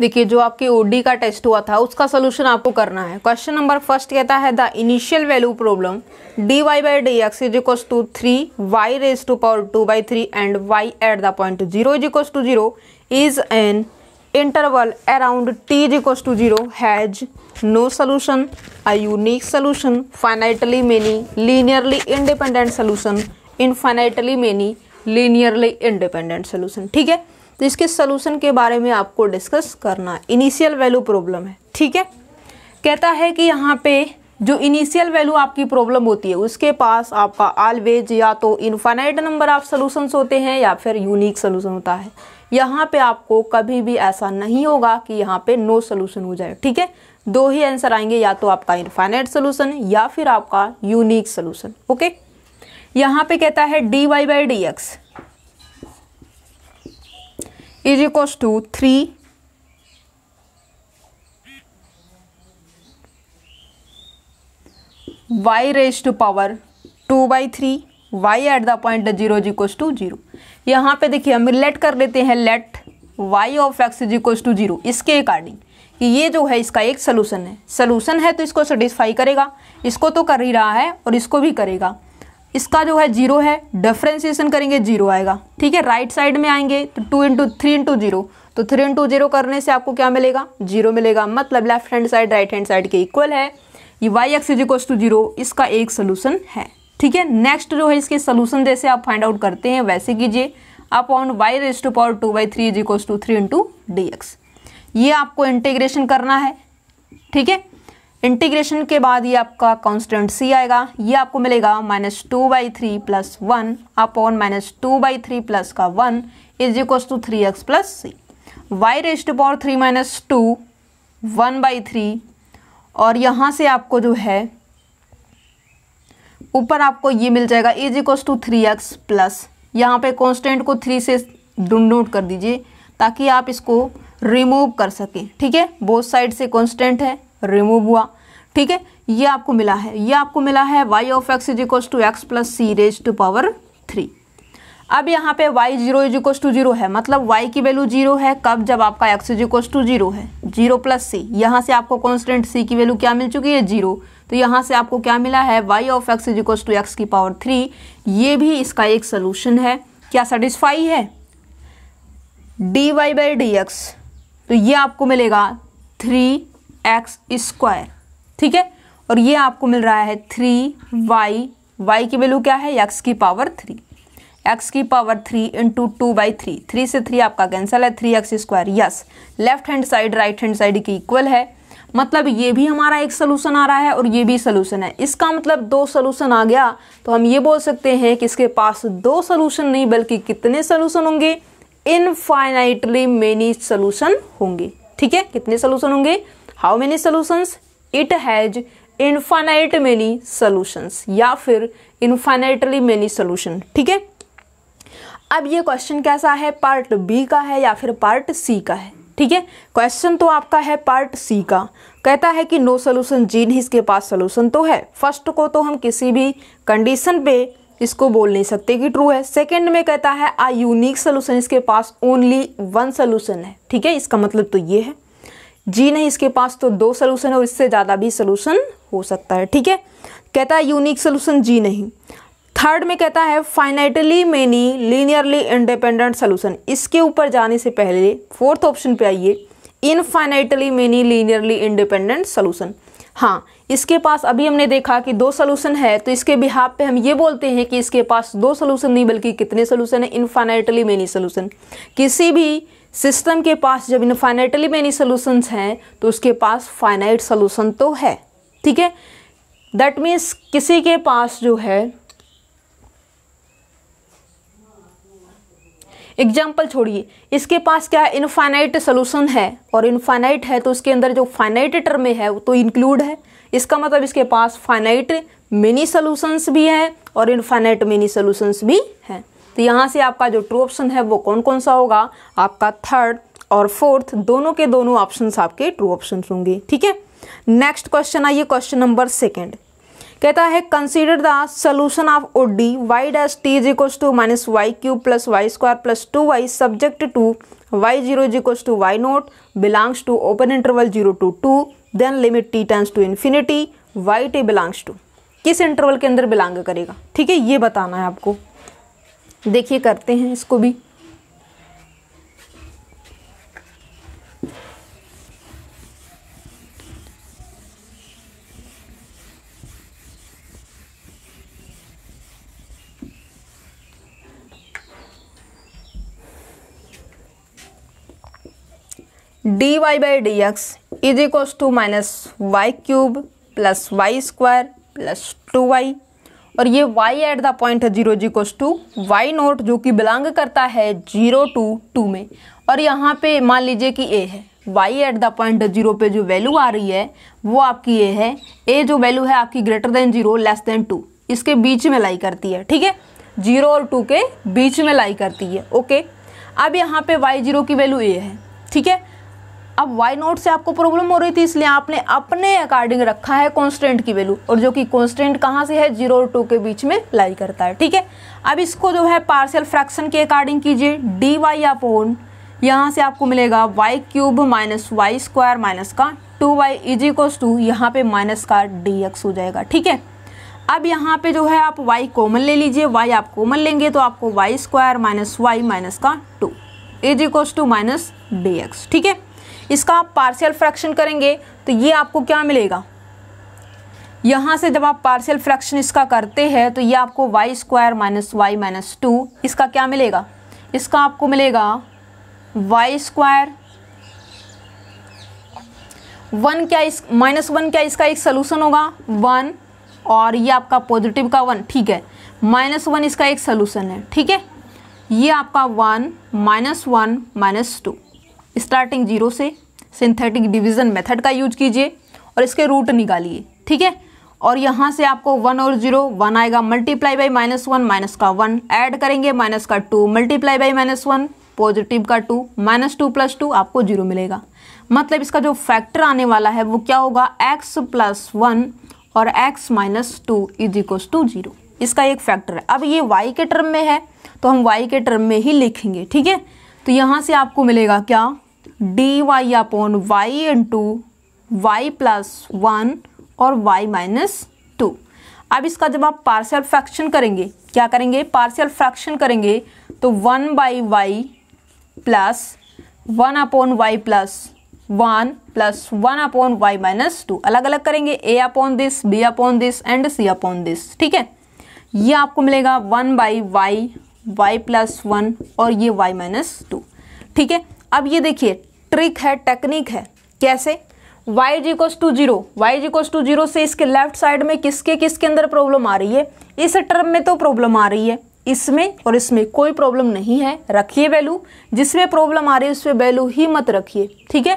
देखिए जो आपके ओडी का टेस्ट हुआ था उसका सोल्यूशन आपको करना है क्वेश्चन नंबर फर्स्ट कहता है the initial value problem D Y by D x is equals to three Y raise to power two by three and Y at the point zero is equals to zero is an interval around T is equals to zero has no solution a unique solution finitely many linearly independent solution infinitely many linearly independent solution ठीक है तो इसके solution के बारे में आपको discuss करना है इनिशियल वैल्यू प्रॉब्लम है ठीक है कहता है कि यहाँ पे जो इनिशियल वैल्यू आपकी प्रॉब्लम होती है उसके पास आपका ऑलवेज या तो इनफाइनाइट नंबर ऑफ सोलूशन होते हैं या फिर यूनिक सोलूशन होता है यहाँ पे आपको कभी भी ऐसा नहीं होगा कि यहाँ पे नो सोलूशन हो जाए ठीक है दो ही आंसर आएंगे या तो आपका इनफाइनाइट सोलूशन या फिर आपका यूनिक सलूशन ओके यहाँ पे कहता है D Y by D x is equals to three Y raise to power two by three Y at the point zero is equals to zero यहाँ पे देखिए हम लेट कर लेते हैं let Y of x is equals to zero इसके according कि ये जो है इसका एक सलूशन है सलूशन है तो इसको सेटिस्फाई करेगा इसको तो कर ही रहा है और इसको भी करेगा इसका जो है जीरो है डिफ्रेंसिएशन करेंगे जीरो आएगा ठीक है राइट साइड में आएंगे तो two into three into zero तो थ्री इंटू जीरो करने से आपको क्या मिलेगा जीरो मिलेगा मतलब left hand side right hand side के इक्वल है ये Y x is इक्व to zero इसका एक सोल्यूशन है ठीक है नेक्स्ट जो है इसके सोल्यूशन जैसे आप फाइंड आउट करते हैं वैसे कीजिए on Y raise to power two by three is to three into D x ये आपको इंटीग्रेशन करना है ठीक है इंटीग्रेशन के बाद ये आपका कांस्टेंट सी आएगा ये आपको मिलेगा minus two by three plus one upon minus two by three plus का one is इक्व to three x plus c y raised power three minus two one by three और यहाँ से आपको जो है ऊपर आपको ये मिल जाएगा is इक्व to three x plus यहाँ पर कॉन्स्टेंट को थ्री से डोट कर दीजिए ताकि आप इसको रिमूव कर सकें ठीक है बोथ साइड से कॉन्स्टेंट है रिमूव हुआ ठीक है ये आपको मिला है ये आपको मिला है Y of x is इक्व to x plus c raise to power three अब यहाँ पे y zero is इक्व to zero है मतलब y की वैल्यू जीरो है कब जब आपका x इज इक्व टू जीरो है जीरो प्लस सी यहाँ से आपको कॉन्स्टेंट c की वैल्यू क्या मिल चुकी है जीरो तो यहाँ से आपको क्या मिला है y of x is इक्व to x की पावर थ्री ये भी इसका एक सोल्यूशन है क्या सेटिस्फाई है D Y by D x तो ये आपको मिलेगा थ्री एक्स स्क्वायर ठीक है और ये आपको मिल रहा है थ्री वाई वाई की वैल्यू क्या है एक्स की पावर थ्री एक्स की power three into two by three three से थ्री आपका कैंसिल है three x square yes left hand side right hand side की इक्वल है मतलब ये भी हमारा एक सोलूशन आ रहा है और ये भी सोल्यूशन है इसका मतलब दो सोलूशन आ गया तो हम ये बोल सकते हैं कि इसके पास दो सोलूशन नहीं बल्कि कितने सोलूशन होंगे इनफाइनाइटली मेनी सोलूशन होंगे ठीक है कितने सोलूशन होंगे how many solutions it has infinite many solutions या फिर इनफाइनाइटली मेनी सोल्यूशन ठीक है अब ये क्वेश्चन कैसा है पार्ट बी का है या फिर पार्ट सी का है ठीक है क्वेश्चन तो आपका है पार्ट सी का कहता है कि नो सोल्यूशन जीन ही इसके पास सोल्यूशन तो है फर्स्ट को तो हम किसी भी कंडीशन पे इसको बोल नहीं सकते कि ट्रू है सेकंड में कहता है आ यूनिक सोल्यूशन इसके पास ओनली वन सोल्यूशन है ठीक है इसका मतलब तो ये है जी नहीं इसके पास तो दो है और इससे ज़्यादा भी सोलूशन हो सकता है ठीक है कहता है यूनिक सोलूशन जी नहीं थर्ड में कहता है finitely many linearly independent solution इसके ऊपर जाने से पहले फोर्थ ऑप्शन पे आइए infinitely many linearly independent solution हाँ इसके पास अभी हमने देखा कि दो सोलूशन है तो इसके बिहाब पे हम ये बोलते हैं कि इसके पास दो सोलूशन नहीं बल्कि कितने सोलूशन है इनफाइनाइटली मेनी सोलूशन किसी भी सिस्टम के पास जब इनफाइनाइटली मैनी सोल्यूशंस हैं तो उसके पास फाइनाइट सोल्यूशन तो है ठीक है दैट मीन्स किसी के पास जो है एग्जाम्पल छोड़िए इसके पास क्या इनफाइनाइट सोल्यूशन है और इनफाइनाइट है तो उसके अंदर जो फाइनाइट टर्म है वो तो इंक्लूड है इसका मतलब इसके पास फाइनाइट मिनी सोल्यूशंस भी हैं और इनफाइनाइट मेनी सोल्यूशंस भी हैं तो यहाँ से आपका जो ट्रू ऑप्शन है वो कौन कौन सा होगा आपका थर्ड और फोर्थ दोनों के दोनों ऑप्शन आपके ट्रू ऑप्शन होंगे ठीक है नेक्स्ट क्वेश्चन आइए क्वेश्चन नंबर सेकेंड कहता है consider the solution of O D y dash t is equals to minus y cube plus y square plus two y subject to y zero is equals to y naught belongs to open interval zero to two then limit t tends to infinity y t belongs to किस interval के अंदर belong करेगा ठीक है ये बताना है आपको देखिए करते हैं इसको भी d Y by D x is equals to minus y cube plus y square plus two y और ये y at the point zero जी कोस टू वाई नोट जो कि बिलोंग करता है जीरो टू टू में और यहाँ पे मान लीजिए कि a है y at the point zero पे जो वैल्यू आ रही है वो आपकी ये है ए जो वैल्यू है आपकी greater than zero less than two इसके बीच में लाई करती है ठीक है जीरो और टू के बीच में लाई करती है ओके अब यहाँ पे वाई जीरो की वैल्यू ए है ठीक है अब वाई नोट से आपको प्रॉब्लम हो रही थी इसलिए आपने अपने अकॉर्डिंग रखा है कॉन्स्टेंट की वैल्यू और जो कि कॉन्स्टेंट कहाँ से है जीरो और टू के बीच में लाई करता है ठीक है अब इसको जो है पार्सल फ्रैक्शन के अकॉर्डिंग कीजिए डी वाई अपोन यहाँ से आपको मिलेगा y cube minus Y square minus का two Y is equals to यहाँ पे माइनस का डी एक्स हो जाएगा ठीक है अब यहाँ पे जो है आप वाई कॉमन ले लीजिए वाई आप कॉमन लेंगे तो आपको y square minus y minus का two is equals to minus d x ठीक है इसका आप पार्शियल फ्रैक्शन करेंगे तो ये आपको क्या मिलेगा यहाँ से जब आप पार्शियल फ्रैक्शन इसका करते हैं तो ये आपको y square minus y minus two इसका क्या मिलेगा इसका आपको मिलेगा वाई स्क्वायर वन क्या इस माइनस वन क्या इसका एक सोलूशन होगा वन और ये आपका पॉजिटिव का वन ठीक है माइनस वन इसका एक सोलूशन है ठीक है ये आपका one minus one minus two starting zero से सिंथेटिक डिवीज़न मेथड का यूज कीजिए और इसके रूट निकालिए ठीक है और यहाँ से आपको वन और जीरो वन आएगा multiply by minus one minus का वन ऐड करेंगे माइनस का two multiply by minus one positive का two minus two plus two आपको जीरो मिलेगा मतलब इसका जो फैक्टर आने वाला है वो क्या होगा एक्स प्लस वन और x minus two is equals to zero इसका एक फैक्टर है अब ये वाई के टर्म में है तो हम वाई के टर्म में ही लिखेंगे ठीक है तो यहाँ से आपको मिलेगा क्या d y upon y into y plus one और वाई माइनस टू अब इसका जब आप पार्शियल फ्रैक्शन करेंगे क्या करेंगे पार्शियल फ्रैक्शन करेंगे तो one by y plus one upon y plus one plus one upon y minus two अलग अलग करेंगे a upon this b upon this and c upon this ठीक है ये आपको मिलेगा one by y y plus one और ये वाई माइनस टू ठीक है अब ये देखिए ट्रिक है टेक्निक है कैसे वाई जी कोस टू जीरो वाई जी कोस टू जीरो से इसके लेफ्ट साइड में किसके किसके अंदर प्रॉब्लम आ रही है इस टर्म में तो प्रॉब्लम आ रही है इसमें और इसमें कोई प्रॉब्लम नहीं है रखिए वैल्यू जिसमें प्रॉब्लम आ रही है उसमें वैल्यू ही मत रखिए ठीक है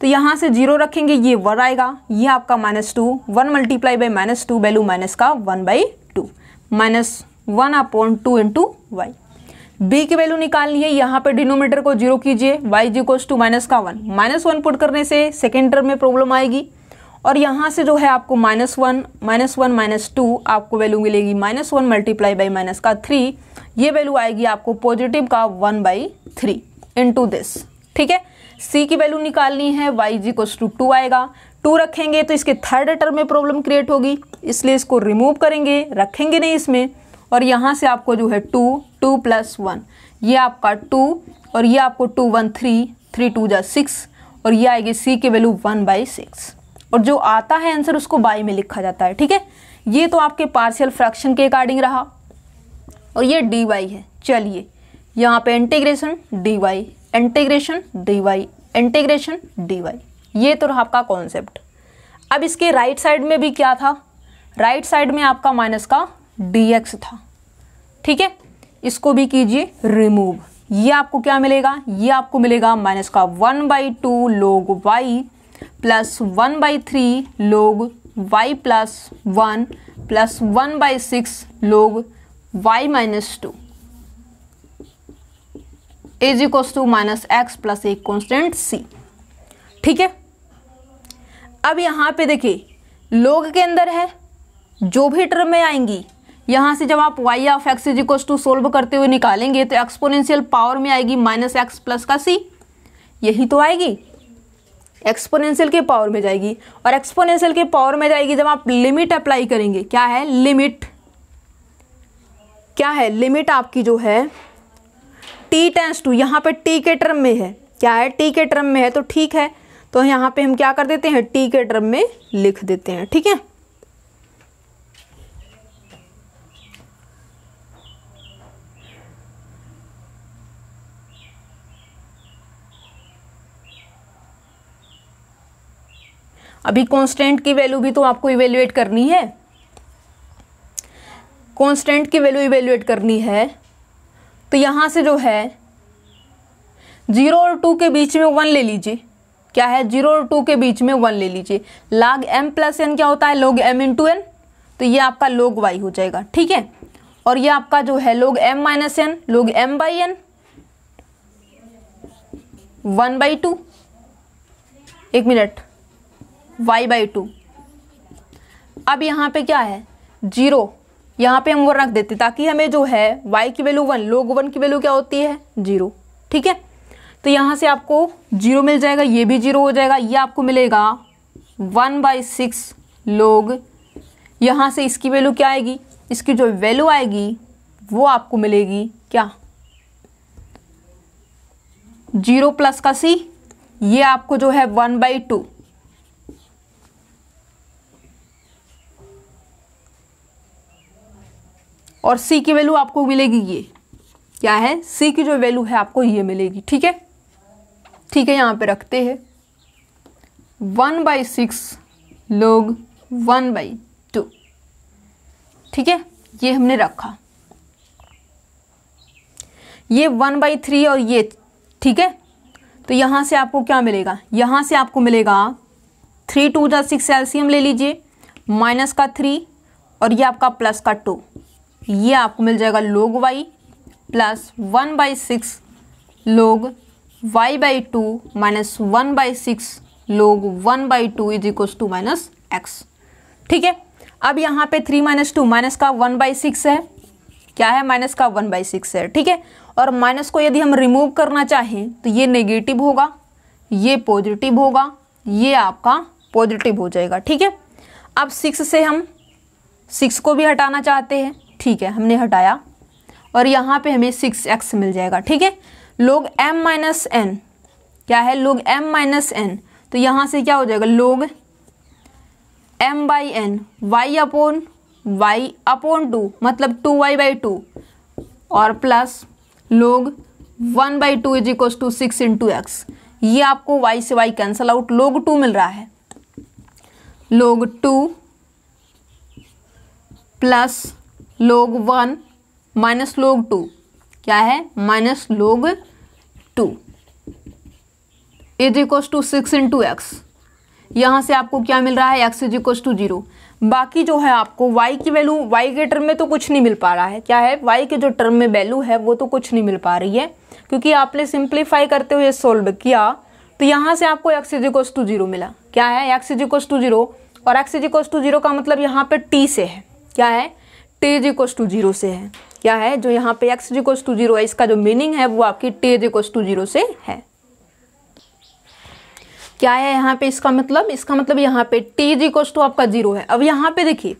तो यहाँ से जीरो रखेंगे ये वन आएगा ये आपका minus two one multiply by minus two value minus का one by two minus one upon two into y b की वैल्यू निकालनी है यहाँ पे डिनोमीटर को जीरो कीजिए y ji cos to minus का वन माइनस वन पुट करने से सेकेंड टर्म में प्रॉब्लम आएगी और यहाँ से जो है आपको minus one minus one minus two आपको वैल्यू मिलेगी minus one multiply by minus का थ्री ये वैल्यू आएगी आपको पॉजिटिव का one by three into this ठीक है सी की वैल्यू निकालनी है Y ji cos to two आएगा टू रखेंगे तो इसके थर्ड टर्म में प्रॉब्लम क्रिएट होगी इसलिए इसको रिमूव करेंगे रखेंगे नहीं इसमें और यहाँ से आपको जो है टू टू प्लस वन ये आपका टू और ये आपको two one three three two जा सिक्स और ये आएगी सी की वैल्यू वन बाई सिक्स और जो आता है आंसर उसको बाई में लिखा जाता है ठीक है ये तो आपके पार्शियल फ्रैक्शन के अकॉर्डिंग रहा और ये डी वाई है चलिए यहाँ पे integration d y integration d y integration d y ये तो रहा आपका कॉन्सेप्ट अब इसके राइट right साइड में भी क्या था राइट right साइड में आपका माइनस का dx था ठीक है इसको भी कीजिए रिमूव ये आपको क्या मिलेगा ये आपको मिलेगा माइनस का one by two log y plus one by three log y plus one plus one by six log y minus two is equals to minus x plus एक कॉन्स्टेंट सी ठीक है अब यहां पे देखिए लोग के अंदर है जो भी टर्म में आएंगी यहाँ से जब आप y of x is equals to solve करते हुए निकालेंगे तो एक्सपोनेंशियल पावर में आएगी माइनस एक्स प्लस का सी यही तो आएगी एक्सपोनेंशियल के पावर में जाएगी और एक्सपोनेंशियल के पावर में जाएगी जब आप लिमिट अप्लाई करेंगे क्या है लिमिट क्या है लिमिट आपकी जो है टी टेंस टू यहाँ पे टी के टर्म में है क्या है टी के टर्म में है तो ठीक है तो यहाँ पे हम क्या कर देते हैं टी के टर्म में लिख देते हैं ठीक है अभी कॉन्स्टेंट की वैल्यू भी तो आपको इवेल्युएट करनी है कॉन्स्टेंट की वैल्यू इवेल्युएट करनी है तो यहाँ से जो है जीरो और टू के बीच में वन ले लीजिए क्या है जीरो और टू के बीच में वन ले लीजिए लाग एम प्लस एन क्या होता है लोग एम इंटू एन तो ये आपका लोग वाई हो जाएगा ठीक है और ये आपका जो है log m minus n log m by n one by two एक मिनट वाई बाई टू अब यहाँ पे क्या है जीरो यहाँ पे हम वो रख देते ताकि हमें जो है वाई की वैल्यू वन लोग वन की वैल्यू क्या होती है जीरो ठीक है तो यहाँ से आपको जीरो मिल जाएगा ये भी जीरो हो जाएगा ये आपको मिलेगा वन बाई सिक्स लोग यहाँ से इसकी वैल्यू क्या आएगी इसकी जो वैल्यू आएगी वो आपको मिलेगी क्या जीरो प्लस का सी ये आपको जो है वन बाई टू और सी की वैल्यू आपको मिलेगी ये क्या है सी की जो वैल्यू है आपको ये मिलेगी ठीक है ठीक है यहाँ पे रखते हैं one by six log one by two ठीक है ये हमने रखा ये वन बाई थ्री और ये ठीक है तो यहाँ से आपको क्या मिलेगा यहाँ से आपको मिलेगा थ्री टू जा सिक्स एल्सियम ले लीजिए माइनस का थ्री और ये आपका प्लस का टू ये आपको मिल जाएगा log y plus one by six log y by two minus one by six log one by two is इक्व to minus x ठीक है अब यहाँ पे थ्री माइनस टू माइनस का वन बाई सिक्स है क्या है माइनस का वन बाई सिक्स है ठीक है और माइनस को यदि हम रिमूव करना चाहें तो ये नेगेटिव होगा ये पॉजिटिव होगा ये आपका पॉजिटिव हो जाएगा ठीक है अब सिक्स से हम सिक्स को भी हटाना चाहते हैं ठीक है हमने हटाया और यहाँ पे हमें सिक्स एक्स मिल जाएगा ठीक है लोग एम माइनस एन क्या है लोग एम माइनस एन तो यहाँ से क्या हो जाएगा log m by n y upon y upon two मतलब टू वाई बाई टू और plus log one by two is इक्व to six into x ये आपको वाई से y cancel out log two मिल रहा है log two plus log one minus log two क्या है minus log two is इक्व to six into x यहाँ से आपको क्या मिल रहा है एक्स इज इक्व टू जीरो बाकी जो है आपको y की वैल्यू y के टर्म में तो कुछ नहीं मिल पा रहा है क्या है y के जो टर्म में वैल्यू है वो तो कुछ नहीं मिल पा रही है क्योंकि आपने सिंप्लीफाई करते हुए सोल्व किया तो यहाँ से आपको एक्स इज इक्व टू जीरो मिला क्या है एक्स इज इक्व टू जीरो और एक्स इज इक्व टू जीरो का मतलब यहाँ पे टी से है क्या है टेज इक्वस टू जीरो से है क्या है जो यहाँ पे एक्स इक्वस टू जीरो है इसका जो मीनिंग है वो आपकी टेज इक्वस टू जीरो से है क्या है यहाँ पे इसका मतलब इसका मतलब यहाँ पे टेज इक्वस टू आपका जीरो है अब यहाँ पे देखिए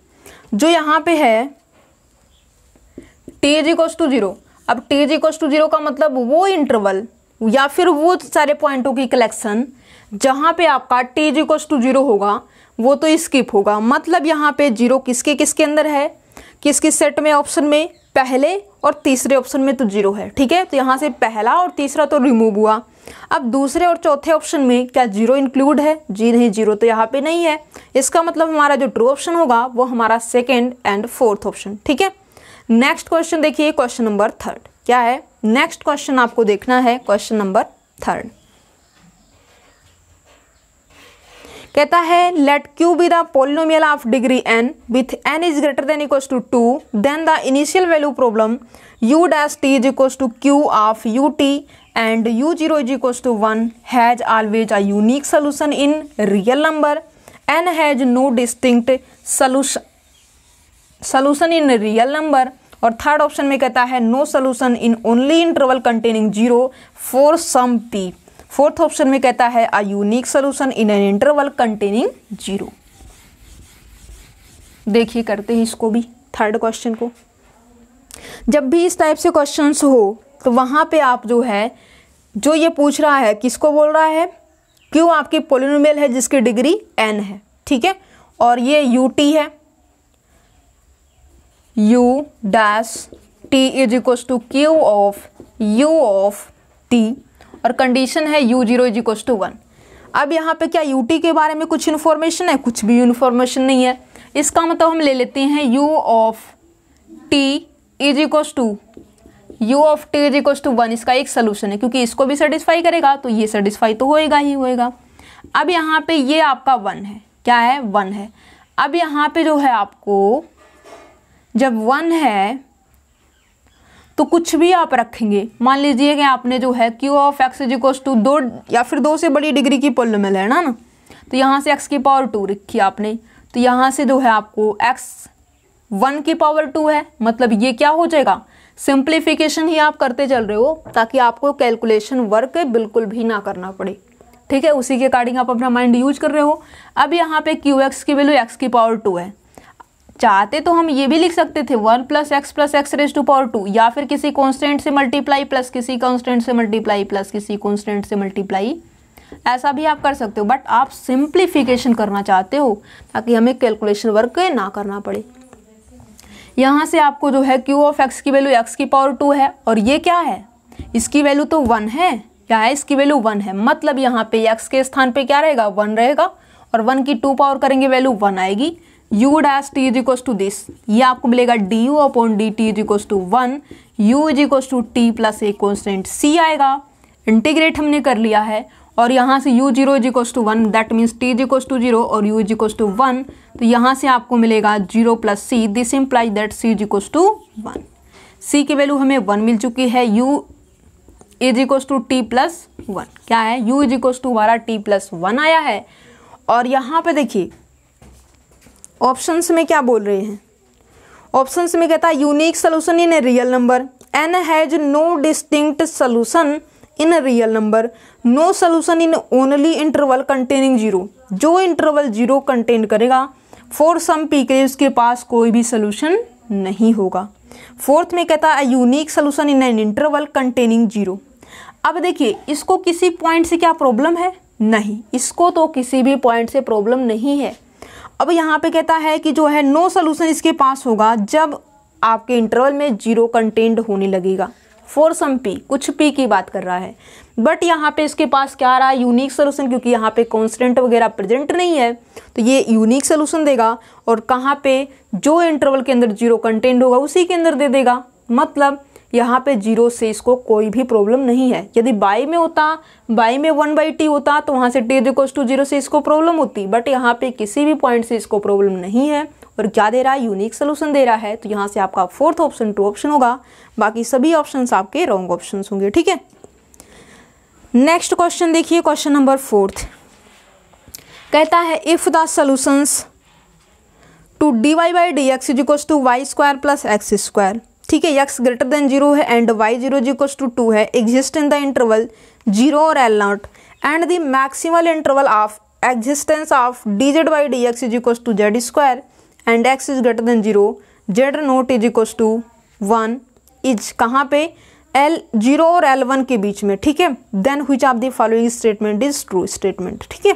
जो यहाँ पे है टेज इक्वस टू जीरो अब टेज इक्वस टू जीरो का मतलब वो इंटरवल या फिर वो सारे पॉइंटों की कलेक्शन जहाँ पे आपका टेज इक्वस टू जीरो होगा वो तो स्किप होगा मतलब यहाँ पे जीरो किसके किसके अंदर है किस किस सेट में ऑप्शन में पहले और तीसरे ऑप्शन में तो जीरो है ठीक है तो यहाँ से पहला और तीसरा तो रिमूव हुआ अब दूसरे और चौथे ऑप्शन में क्या जीरो इंक्लूड है जी नहीं जीरो तो यहाँ पे नहीं है इसका मतलब हमारा जो ट्रू ऑप्शन होगा वो हमारा सेकेंड एंड फोर्थ ऑप्शन ठीक है नेक्स्ट क्वेश्चन देखिए क्वेश्चन नंबर थर्ड क्या है नेक्स्ट क्वेश्चन आपको देखना है क्वेश्चन नंबर थर्ड कहता है let q be the polynomial of degree n with n is greater than equals to two then the initial value problem u dash t is equals to q of u t and u zero is equals to one has always a unique solution in real number n has no distinct solution solution in real number और third option में कहता है no solution in only interval containing zero for some p fourth option में कहता है a unique solution in an interval containing zero देखिए करते हैं इसको भी थर्ड क्वेश्चन को जब भी इस टाइप से क्वेश्चन हो तो वहां पे आप जो है जो ये पूछ रहा है किसको बोल रहा है क्यों आपकी पोलिनोमियल है जिसकी डिग्री एन है ठीक है और ये यू टी है u dash t is इक्व to q of u of t और कंडीशन है u zero is equals to one अब यहाँ पे क्या यू टी के बारे में कुछ इन्फॉर्मेशन है कुछ भी इन्फॉर्मेशन नहीं है इसका मतलब हम ले लेते हैं u of t is equals to u of t is equals to one इसका एक सोल्यूशन है क्योंकि इसको भी सेटिस्फाई करेगा तो ये सेटिस्फाई तो होएगा ही होएगा अब यहाँ पे ये आपका वन है क्या है वन है अब यहाँ पे जो है आपको जब वन है तो कुछ भी आप रखेंगे मान लीजिए कि आपने जो है q of x is equals to दो या फिर दो से बड़ी डिग्री की पुल में लेना ना तो यहाँ से एक्स की पावर टू रखी आपने तो यहाँ से जो है आपको एक्स वन की पावर टू है मतलब ये क्या हो जाएगा सिंप्लीफिकेशन ही आप करते चल रहे हो ताकि आपको कैलकुलेशन वर्क बिल्कुल भी ना करना पड़े ठीक है उसी के अकॉर्डिंग आप अपना माइंड यूज कर रहे हो अब यहाँ पे क्यू एक्स की वैल्यू एक्स की पावर टू है चाहते तो हम ये भी लिख सकते थे one plus x plus x raise to power two या फिर किसी कॉन्स्टेंट से मल्टीप्लाई प्लस किसी कॉन्स्टेंट से मल्टीप्लाई प्लस किसी कॉन्स्टेंट से मल्टीप्लाई ऐसा भी आप कर सकते हो बट आप सिंप्लीफिकेशन करना चाहते हो ताकि हमें कैलकुलेशन वर्क ना करना पड़े यहाँ से आपको जो है क्यू ऑफ एक्स की वैल्यू एक्स की पावर टू है और ये क्या है इसकी वैल्यू तो वन है क्या है इसकी वैल्यू वन है मतलब यहाँ पे एक्स के स्थान पे क्या रहेगा वन रहेगा और वन की टू पावर करेंगे वैल्यू वन आएगी u dash t is इक्व to this ये आपको मिलेगा d u upon d T is इक्व to one u is इक्व to t plus a constant c आएगा इंटीग्रेट हमने कर लिया है और यहाँ से u zero is इक्व to one that means t is इक्व to zero और u इज इक्व टू वन तो यहाँ से आपको मिलेगा zero plus c this implies that c is इक्व to one सी की वैल्यू हमें वन मिल चुकी है u is इक्व to t plus one क्या है u इज इक्व टू हमारा टी प्लस वन आया है और यहाँ पे देखिए ऑप्शंस में क्या बोल रहे हैं ऑप्शंस में कहता है unique solution in a real number n has no distinct solution in real number no solution in only interval containing zero जो इंटरवल जीरो कंटेन करेगा फॉर सम पी के उसके पास कोई भी सोल्यूशन नहीं होगा फोर्थ में कहता है unique solution in an interval containing zero अब देखिए इसको किसी पॉइंट से क्या प्रॉब्लम है नहीं इसको तो किसी भी पॉइंट से प्रॉब्लम नहीं है अब यहाँ पे कहता है कि जो है नो सोल्यूशन इसके पास होगा जब आपके इंटरवल में जीरो कंटेंट होने लगेगा फॉर सम पी कुछ पी की बात कर रहा है बट यहाँ पे इसके पास क्या आ रहा है यूनिक सोल्यूशन क्योंकि यहाँ पे कॉन्स्टेंट वगैरह प्रेजेंट नहीं है तो ये यूनिक सोल्यूशन देगा और कहाँ पे जो इंटरवल के अंदर जीरो कंटेंट होगा उसी के अंदर दे देगा मतलब यहाँ पे जीरो से इसको कोई भी प्रॉब्लम नहीं है यदि बाई में होता बाई में वन बाई टी होता तो वहाँ से t is equals to zero से इसको प्रॉब्लम होती बट यहाँ पे किसी भी पॉइंट से इसको प्रॉब्लम नहीं है और क्या दे रहा है यूनिक सोल्यूशन दे रहा है तो यहाँ से आपका फोर्थ ऑप्शन टू ऑप्शन होगा बाकी सभी ऑप्शन आपके रॉन्ग ऑप्शन होंगे ठीक है नेक्स्ट क्वेश्चन देखिए क्वेश्चन नंबर फोर्थ कहता है if the solutions to d Y by D x is equals to Y square plus x square ठीक है यक्स ग्रेटर देन जीरो है and y zero equals to two है exist in the interval zero और l naught and the maximal interval of existence of d z by d x is equals to z square and x is greater than zero z naught is equals to one is कहाँ पे l zero और l one के बीच में ठीक है then which of the following statement is true statement ठीक है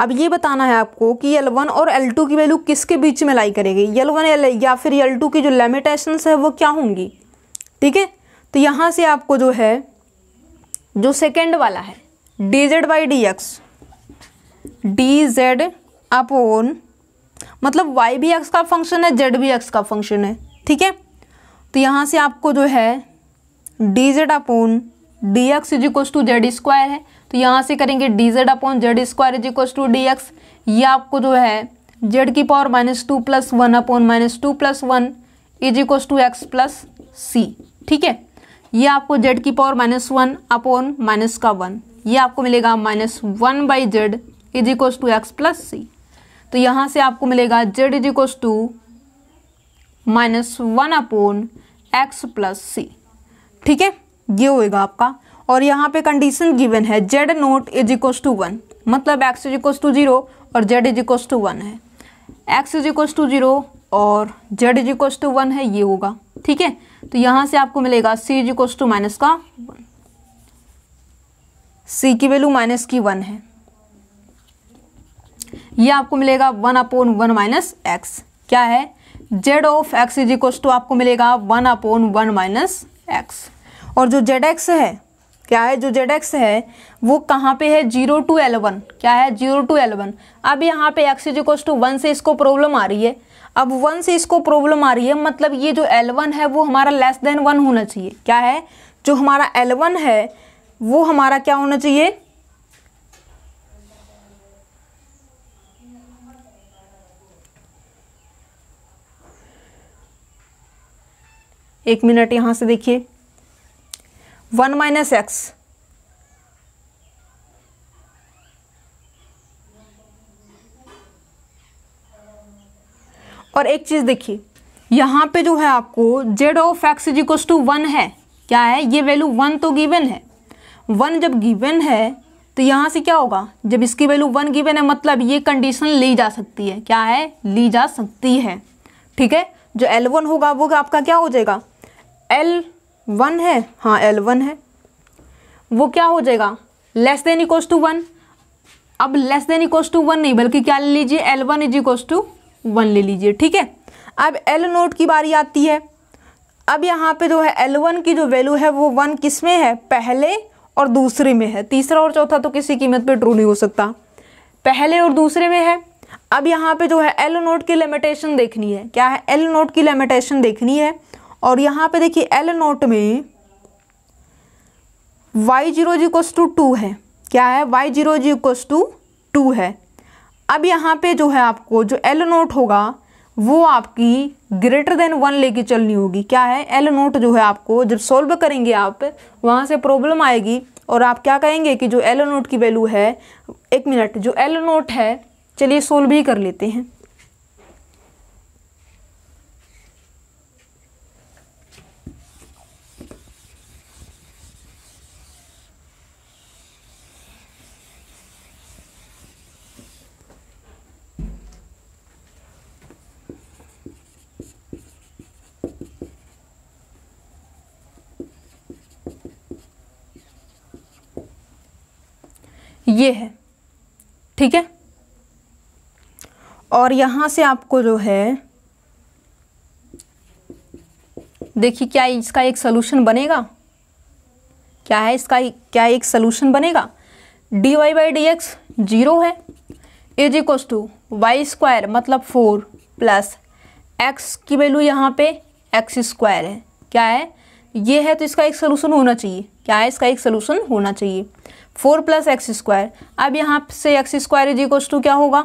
अब ये बताना है आपको कि L1 वन और एल टू की वैल्यू किसके बीच में लाई करेगी यल वन या फिर यल टू की जो लिमिटेशंस है वो क्या होंगी ठीक है तो यहाँ से आपको जो है जो सेकेंड वाला है d z by D x d z upon मतलब वाई भी एक्स का फंक्शन है जेड भी एक्स का फंक्शन है ठीक है तो यहाँ से आपको जो है d z upon d x is equals to z square है तो यहाँ से करेंगे d z upon z square is equal to d x ये आपको जो है जेड की power minus two plus one upon minus two plus one is equal to x plus c ठीक है ये आपको जेड की power minus one upon minus का वन ये आपको मिलेगा minus one by z is equal to x plus c तो यहाँ से आपको मिलेगा z is equal to minus one upon x plus c ठीक है ये होएगा आपका और यहाँ पे कंडीशन गिवन है z naught is इक्व to one मतलब एक्स इज इक्व टू जीरो और जेड इज इक्व टू वन है एक्स इज इक्व टू जीरो और जेड इज इक्व टू वन है ये होगा ठीक है तो यहाँ से आपको मिलेगा सी इज इक्व टू माइनस का वन सी की वैल्यू माइनस की वन है ये आपको मिलेगा one upon one minus X क्या है Z of x is इक्व to आपको मिलेगा one upon one minus X और जो जेड एक्स है क्या है जो जेड एक्स है वो कहाँ पे है जीरो टू एलेवन क्या है जीरो टू एलेवन अब यहाँ पे एक्स इज टू वन से इसको प्रॉब्लम आ रही है अब वन से इसको प्रॉब्लम आ रही है मतलब ये जो एलेवन है वो हमारा लेस देन वन होना चाहिए क्या है जो हमारा एलेवन है वो हमारा क्या होना चाहिए एक मिनट यहां से देखिए वन माइनस एक्स और एक चीज़ देखिए यहां पे जो है आपको z of x is इक्व to one है क्या है ये वैल्यू वन तो गिवन है वन जब गिवन है तो यहां से क्या होगा जब इसकी वैल्यू वन गिवन है मतलब ये कंडीशन ली जा सकती है क्या है ली जा सकती है ठीक है जो एल वन होगा वो आपका क्या हो जाएगा एल वन है हाँ एल वन है वो क्या हो जाएगा less than equal to one अब less than equal to one नहीं बल्कि क्या ले लीजिए l one is इक्व to one ले लीजिए ठीक है अब एल नोट की बारी आती है अब यहाँ पे जो है एल वन की जो वैल्यू है वो वन किस में है पहले और दूसरे में है तीसरा और चौथा तो किसी कीमत पर ट्रू नहीं हो सकता पहले और दूसरे में है अब यहाँ पे जो है एल नोट की लिमिटेशन देखनी है क्या है एल नोट की लिमिटेशन देखनी है और यहाँ पे देखिए एल नोट में वाई जीरो जी कोस टू टू है क्या है वाई जीरो जी इक्वस टू टू है अब यहाँ पे जो है आपको जो एल नोट होगा वो आपकी ग्रेटर देन वन लेके चलनी होगी क्या है एल नोट जो है आपको जब सॉल्व करेंगे आप वहाँ से प्रॉब्लम आएगी और आप क्या कहेंगे कि जो एल नोट की वैल्यू है एक मिनट जो एल नोट है चलिए सोल्व ही कर लेते हैं ये है ठीक है और यहाँ से आपको जो है देखिए क्या इसका एक सोल्यूशन बनेगा क्या है इसका क्या एक सोल्यूशन बनेगा d Y by D x zero है is equals to Y square मतलब फोर प्लस एक्स की वैल्यू यहाँ पे एक्स स्क्वायर है क्या है ये है तो इसका एक सोल्यूशन होना चाहिए क्या है इसका एक सोल्यूशन होना चाहिए फोर प्लस एक्स स्क्वायर अब यहाँ से x square is equals to क्या होगा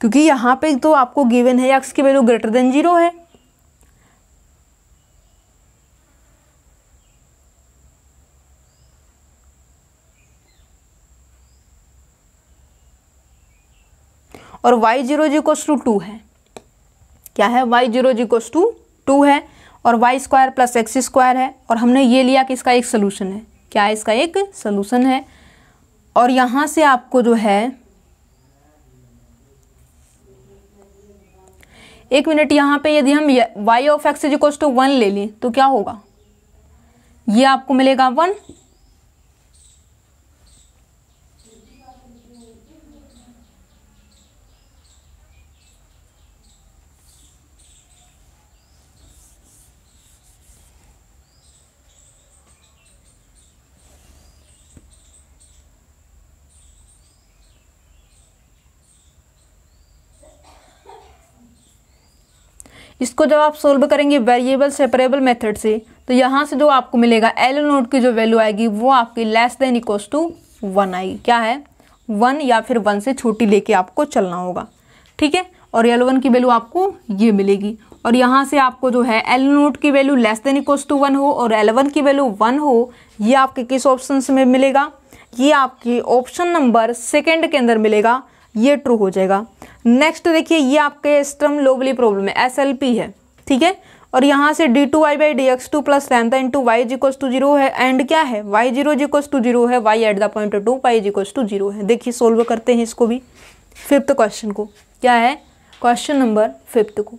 क्योंकि यहाँ पे तो आपको गिवन है एक्स की वैल्यू ग्रेटर देन जीरो है और y जीरो जी कोस टू टू है क्या है y जीरो जी कोस टू टू है और y square plus x square है और हमने ये लिया कि इसका एक सोल्यूशन है क्या इसका एक सोल्यूशन है और यहाँ से आपको जो है एक मिनट यहाँ पे यदि हम y of x is equal to one ले लें तो क्या होगा ये आपको मिलेगा वन इसको जब आप सोल्व करेंगे वेरिएबल सेपरेबल मेथड से तो यहाँ से जो आपको मिलेगा एल नोट की जो वैल्यू आएगी वो आपकी less than equals to one आएगी क्या है वन या फिर वन से छोटी लेके आपको चलना होगा ठीक है और एल वन की वैल्यू आपको ये मिलेगी और यहाँ से आपको जो है एल नोट की value less than equals to one हो और एल वन की वैल्यू वन हो ये आपके किस ऑप्शन में मिलेगा ये आपके ऑप्शन नंबर सेकेंड के अंदर मिलेगा ये ट्रू हो जाएगा नेक्स्ट तो देखिए ये आपके स्ट्रम लोबली प्रॉब्लम है एस है ठीक है और यहाँ से d two y by D x two plus lambda into y जिक्वस टू जीरो है एंड क्या है वाई जीरो जिक्वस टू जीरो है Y at the point two y जिक्वस टू जीरो है देखिए सोल्व करते हैं इसको भी फिफ्थ क्वेश्चन को क्या है क्वेश्चन नंबर फिफ्थ को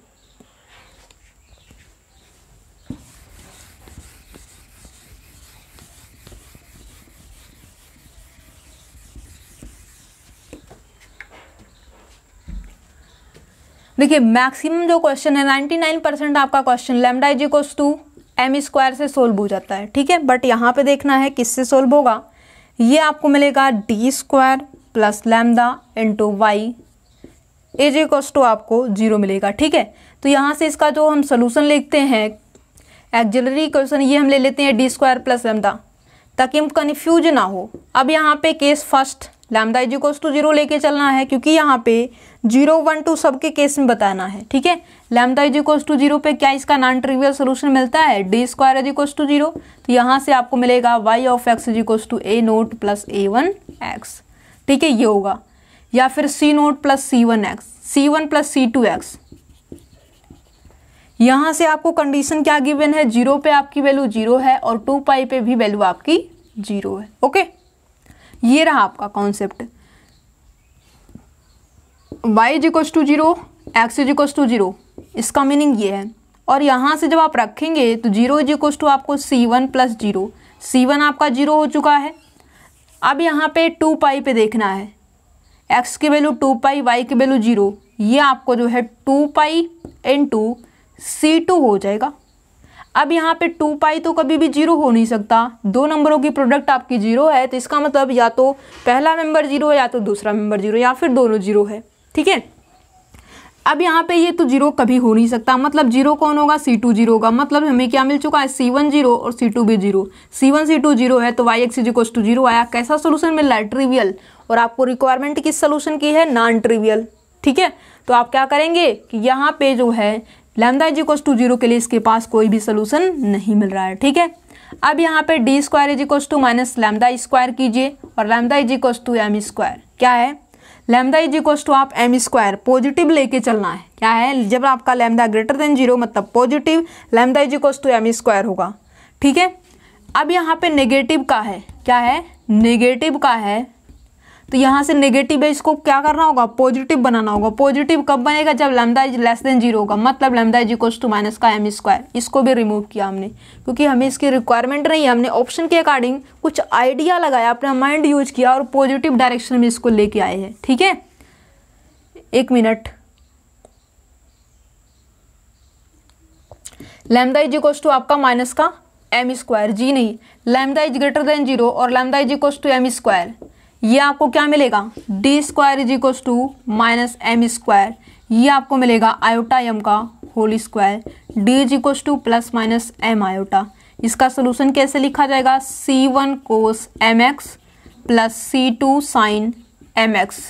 देखिए मैक्सिमम जो क्वेश्चन है 99 परसेंट आपका question lambda is equals to m square से सोल्व हो जाता है ठीक है बट यहाँ पे देखना है किससे सोल्व होगा ये आपको मिलेगा d square plus lambda into Y is equals to आपको जीरो मिलेगा ठीक है तो यहाँ से इसका जो हम सोल्यूशन लिखते हैं एक्जलरी क्वेश्चन ये हम ले लेते हैं डी स्क्वायर प्लस लेमडा ताकि हम कन्फ्यूज ना हो अब यहाँ पे case first lambda is equals to तो जीरो लेके चलना है क्योंकि यहाँ पे जीरो वन टू सबके केस में बताना है ठीक है लैमदा इज इक्वल्स टू तो जीरो पे क्या इसका नॉन ट्रिवियल सोल्यूशन मिलता है d square is equals to zero तो यहाँ से आपको मिलेगा y of x is equals to a note plus A one x ठीक है ये होगा या फिर c naught plus c one x c one plus सी टू एक्स यहाँ से आपको कंडीशन क्या गिवन है जीरो पे आपकी वैल्यू जीरो है और टू पाई पे भी वैल्यू आपकी जीरो है ओके okay? ये रहा आपका concept y is to zero x is to zero इसका मीनिंग ये है और यहाँ से जब आप रखेंगे तो जीरो इज टू आपको c one plus zero c one आपका जीरो हो चुका है अब यहाँ पे टू पाई पे देखना है एक्स की वैल्यू टू पाई वाई की वैल्यू जीरो ये आपको जो है two pi into c two हो जाएगा अब यहाँ पे टू पाई तो कभी भी जीरो हो नहीं सकता दो नंबरों की प्रोडक्ट आपकी जीरो है तो इसका मतलब या तो पहला मेंबर जीरो है या तो दूसरा मेंबर जीरो या फिर दोनों जीरो है ठीक है अब यहाँ पे ये तो जीरो कभी हो नहीं सकता मतलब जीरो कौन होगा सी टू जीरो होगा मतलब हमें क्या मिल चुका है सी वन जीरो और सी टू भी zero c one c two zero है तो y x is equal to zero आया कैसा सोल्यूशन मिल रहा है ट्रिवियल और आपको रिक्वायरमेंट किस सोल्यूशन की है नॉन ट्रिवियल ठीक है तो आप क्या करेंगे कि यहाँ पे जो है lambda is equals to zero के लिए इसके पास कोई भी सोल्यूशन नहीं मिल रहा है ठीक है अब यहाँ पे d square is equals to minus lambda square कीजिए और lambda is equals to m square क्या है लैमदा इज इक्वस टू आप एम स्क्वायर पॉजिटिव लेके चलना है क्या है जब आपका लैमदा ग्रेटर देन जीरो मतलब positive lambda is equals to m square होगा ठीक है अब यहाँ पे नेगेटिव का है क्या है नेगेटिव का है तो यहाँ से नेगेटिव है इसको क्या करना होगा पॉजिटिव बनाना होगा पॉजिटिव कब बनेगा जब lambda is less than zero होगा मतलब lambda is equals to minus का एम स्क्वायर इसको भी रिमूव किया हमने क्योंकि हमें इसकी रिक्वायरमेंट नहीं है हमने ऑप्शन के अकॉर्डिंग कुछ आइडिया लगाया अपना माइंड यूज किया और पॉजिटिव डायरेक्शन में इसको लेके आए हैं ठीक है एक minute lambda is equals to आपका माइनस का एम स्क्वायर जी नहीं lambda is greater than zero और lambda is equals to m square ये आपको क्या मिलेगा d square is इक्व to minus m square ये आपको मिलेगा आयोटा एम का whole square d is इक्व to plus minus m iota इसका सोल्यूशन कैसे लिखा जाएगा c one cos m x plus सी टू साइन एम एक्स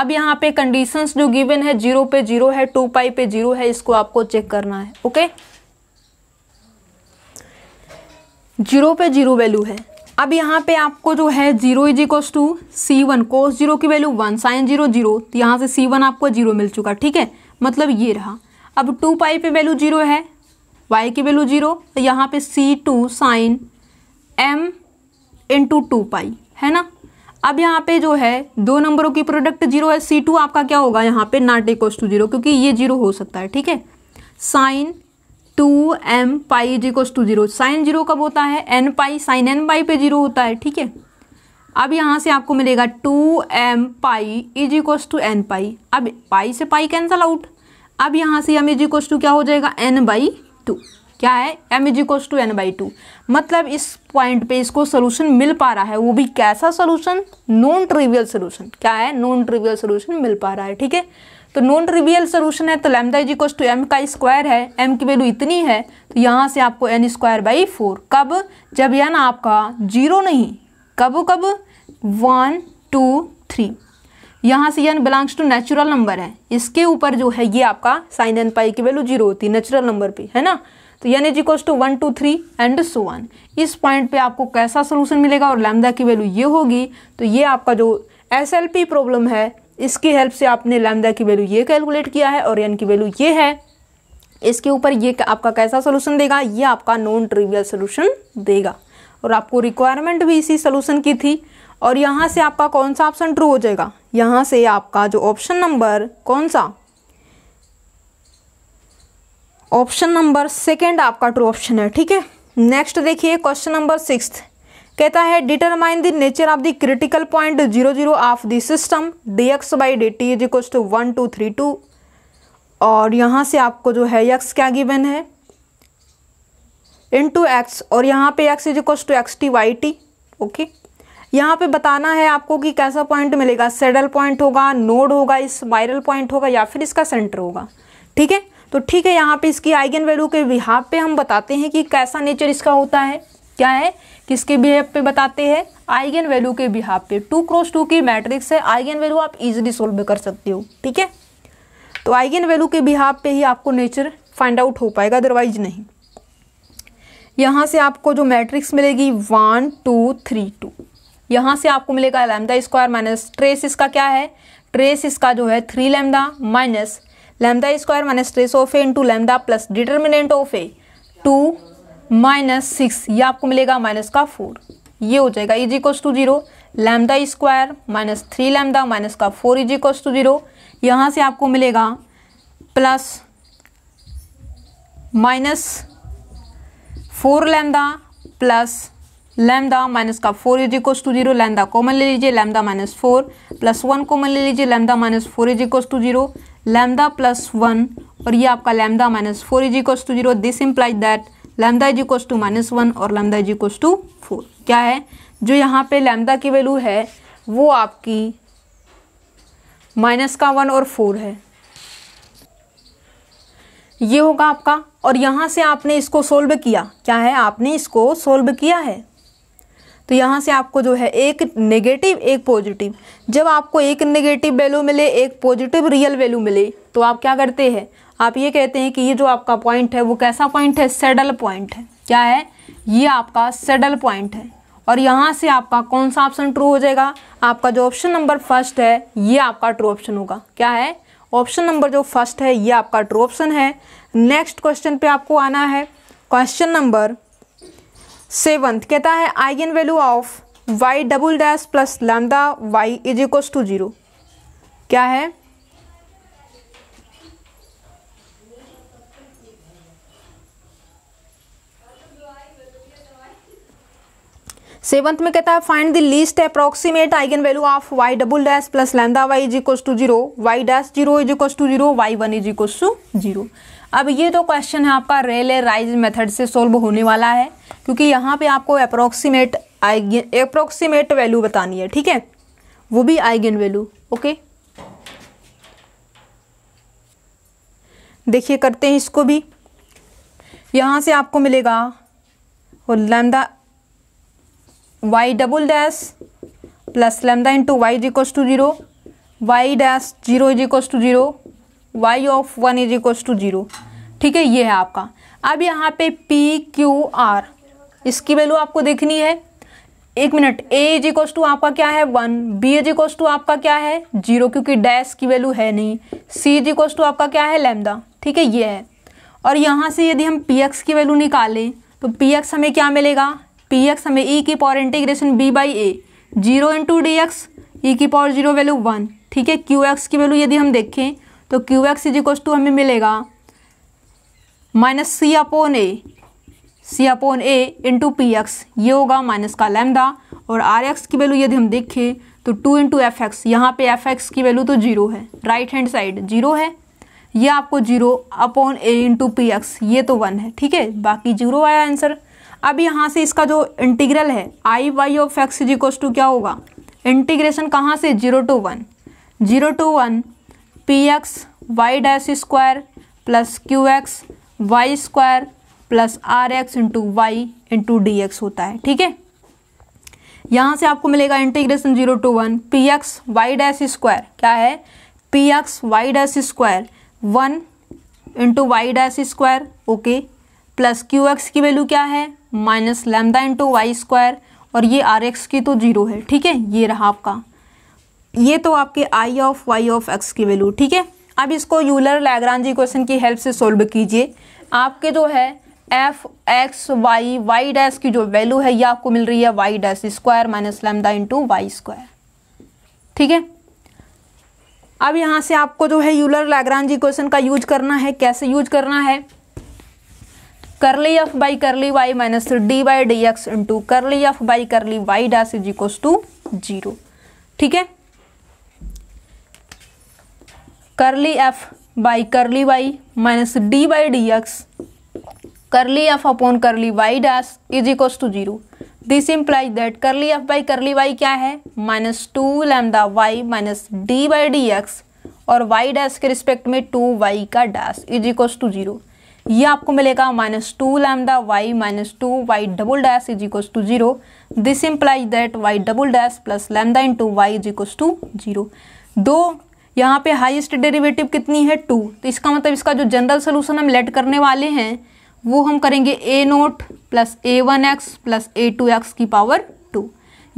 अब यहाँ पे कंडीशंस जो गिवन है जीरो पे जीरो है टू पाई पे जीरो है इसको आपको चेक करना है ओके जीरो पे जीरो वैल्यू है अब यहाँ पे आपको जो है zero is equals to C one cos zero की value one sine zero zero तो यहाँ से सी वन आपको जीरो मिल चुका ठीक है मतलब ये रहा अब टू पाई पे वैल्यू जीरो है वाई की वैल्यू जीरो तो यहाँ पे C two sine M into two pi है ना अब यहाँ पे जो है दो नंबरों की प्रोडक्ट जीरो है सी टू आपका क्या होगा यहाँ पे नॉट इक्व टू जीरो क्योंकि ये जीरो हो सकता है ठीक है sine two M pi is equals to zero sine zero कब होता है N pi sine N pi पे जीरो होता है ठीक है अब यहाँ से आपको मिलेगा two M pi is equals to N pi अब पाई से पाई कैंसल आउट अब यहाँ से एम इज इक्वस टू क्या हो जाएगा एन बाई टू क्या है M is equals to N by two मतलब इस पॉइंट पे इसको सोल्यूशन मिल पा रहा है वो भी कैसा सोल्यूशन नॉन ट्रिवियल सोल्यूशन क्या है नॉन ट्रिवियल सोल्यूशन मिल पा रहा है ठीक है तो नॉन ट्रिवियल सोल्यूशन है तो lambda is equals to M का स्क्वायर है एम की वैल्यू इतनी है तो यहाँ से आपको एन स्क्वायर बाई फोर कब जब यह ना आपका जीरो नहीं कब कब वन टू थ्री यहाँ से N belongs to natural number है इसके ऊपर जो है ये आपका साइन एन पाई की वैल्यू जीरो होती है नेचुरल नंबर पर है ना तो N is equals to one two three and so on इस पॉइंट पे आपको कैसा सोल्यूशन मिलेगा और लैमदा की वैल्यू ये होगी तो ये आपका जो एस एल पी प्रॉब्लम है इसकी हेल्प से आपने लैमदा की वैल्यू ये कैलकुलेट किया है और एन की वैल्यू ये है इसके ऊपर ये आपका कैसा सोल्यूशन देगा ये आपका नॉन ट्रिवियल सोल्यूशन देगा और आपको रिक्वायरमेंट भी इसी सोल्यूशन की थी और यहाँ से आपका कौन सा ऑप्शन ट्रू हो जाएगा यहाँ से आपका जो ऑप्शन नंबर कौन सा ऑप्शन नंबर सेकेंड आपका ट्रू ऑप्शन है ठीक है नेक्स्ट देखिए क्वेश्चन नंबर सिक्स कहता है determine the nature of the critical point zero zero of the system D x by D T is equals to one two three two और यहाँ से आपको जो है यक्स क्या गिवन है इन टू एक्स और यहाँ पे x is equals to X T Y T okay यहाँ पे बताना है आपको कि कैसा पॉइंट मिलेगा सेडल पॉइंट होगा नोड होगा इस वायरल पॉइंट होगा या फिर इसका सेंटर होगा ठीक है तो ठीक है यहाँ पे इसकी आइगन वैल्यू के विहाब पे हम बताते हैं कि कैसा नेचर इसका होता है क्या है किसके बिहेव पे बताते हैं आइगन वैल्यू के बिहाव पे टू क्रॉस टू की मैट्रिक्स है आइगन वैल्यू आप इजीली सोल्व कर सकते हो ठीक है तो आइगन वैल्यू के बिहाव पे ही आपको नेचर फाइंड आउट हो पाएगा अदरवाइज नहीं यहाँ से आपको जो मैट्रिक्स मिलेगी वन टू थ्री टू यहाँ से आपको मिलेगा लैमदा स्क्वायर माइनस ट्रेस इसका क्या है ट्रेस इसका जो है three lambda minus lambda square minus trace of A into lambda plus determinant of A two minus six ये आपको मिलेगा माइनस का फोर ये हो जाएगा is इक्व to zero lambda square minus three lambda minus का फोर इज इक्व टू जीरो यहाँ से आपको मिलेगा plus minus four lambda plus lambda minus का four is इक्व to zero lambda common ले लीजिए lambda minus four plus one common ले लीजिए lambda minus four is इक्व to zero lambda plus one और ये आपका lambda minus four is इक्व to zero this implies that lambda is two minus one और lambda is to four क्या है जो यहाँ पे लैमदा की वैल्यू है वो आपकी माइनस का वन और फोर है ये होगा आपका और यहाँ से आपने इसको सोल्व किया क्या है आपने इसको सोल्व किया है तो यहाँ से आपको जो है एक नेगेटिव एक पॉजिटिव जब आपको एक नेगेटिव वैल्यू मिले एक पॉजिटिव रियल वैल्यू मिले तो आप क्या करते हैं आप ये कहते हैं कि ये जो आपका पॉइंट है वो कैसा पॉइंट है सेडल पॉइंट है क्या है ये आपका सेडल पॉइंट है और यहाँ से आपका कौन सा ऑप्शन ट्रू हो जाएगा आपका जो ऑप्शन नंबर फर्स्ट है ये आपका ट्रू ऑप्शन होगा क्या है ऑप्शन नंबर जो फर्स्ट है ये आपका ट्रू ऑप्शन है नेक्स्ट क्वेश्चन पे आपको आना है क्वेश्चन नंबर सेवन्थ कहता है eigen value of Y double dash plus lambda Y is इक्व to zero क्या है सेवंथ में कहता है find the least approximate eigen value of Y double dash plus lambda Y is इक्व to zero Y dash zero is इक्व to zero Y one is इक्व to zero अब ये तो question है आपका रेले राइज मेथड से solve होने वाला है क्योंकि यहाँ पे आपको अप्रोक्सीमेट आइगन अप्रोक्सीमेट वैल्यू बतानी है ठीक है वो भी आइगन वैल्यू ओके देखिए करते हैं इसको भी यहाँ से आपको मिलेगा और lambda Y double dash plus lambda into Y is to zero Y dash zero is equals to zero Y of one is इक्व to zero ठीक है ये है आपका अब यहाँ पे पी क्यू आर इसकी वैल्यू आपको देखनी है एक मिनट ए इज टू आपका क्या है वन बी इज टू आपका क्या है जीरो क्योंकि डैश की वैल्यू है नहीं सी इज टू आपका क्या है लेमदा ठीक है ये है और यहाँ से यदि हम पी एक्स की वैल्यू निकालें तो पी एक्स हमें क्या मिलेगा पी एक्स हमें ई e की power integration B by A zero into D X E की पावर जीरो वैल्यू वन ठीक है क्यू एक्स की वैल्यू यदि हम देखें तो Q X is equals to हमें मिलेगा minus C upon A C upon A into P X ये होगा माइनस का लैमदा और आर एक्स की वैल्यू यदि हम देखें तो टू इंटू एफ एक्स यहाँ पर एफ एक्स की वैल्यू तो जीरो है राइट हैंड साइड जीरो है ये आपको zero upon A into P X ये तो वन है ठीक है बाकी जीरो आया आंसर अब यहाँ से इसका जो इंटीग्रल है I Y of x is इक्व to क्या होगा इंटीग्रेशन कहाँ से zero to one zero to one P X Y dash square plus Q X Y square plus R X into Y into D X होता है ठीक है यहाँ से आपको मिलेगा integration zero to one P X Y dash square क्या है P X Y dash square one into Y dash square okay plus Q x की वैल्यू क्या है minus lambda into Y square और ये आर एक्स की तो zero है ठीक है ये रहा आपका ये तो आपके I of Y of x की वैल्यू ठीक है अब इसको यूलर लैगरानजी क्वेश्चन की हेल्प से सोल्व कीजिए आपके जो है F x Y Y dash की जो वैल्यू है ये आपको मिल रही है Y dash square minus lambda into Y square ठीक है अब यहाँ से आपको जो है यूलर लैगरानजी क्वेश्चन का यूज करना है कैसे यूज करना है curly F by curly Y minus D by D X into curly F by curly Y dash is इक्व to zero ठीक है curly F by curly Y minus D by D X curly F upon curly Y dash is इक्व to zero this implies that curly F by curly Y क्या है minus two lambda Y minus D by D x और Y dash के respect में two Y का dash is इक्व to zero ये आपको मिलेगा minus two lambda Y minus two Y double dash is equals to zero this implies that Y double dash plus lambda two Y is equals to zero दो यहाँ पे highest derivative कितनी है to तो इसका मतलब इसका जो जनरल सोल्यूशन हम लेट करने वाले हैं वो हम करेंगे A note plus A one X plus A two x की पावर टू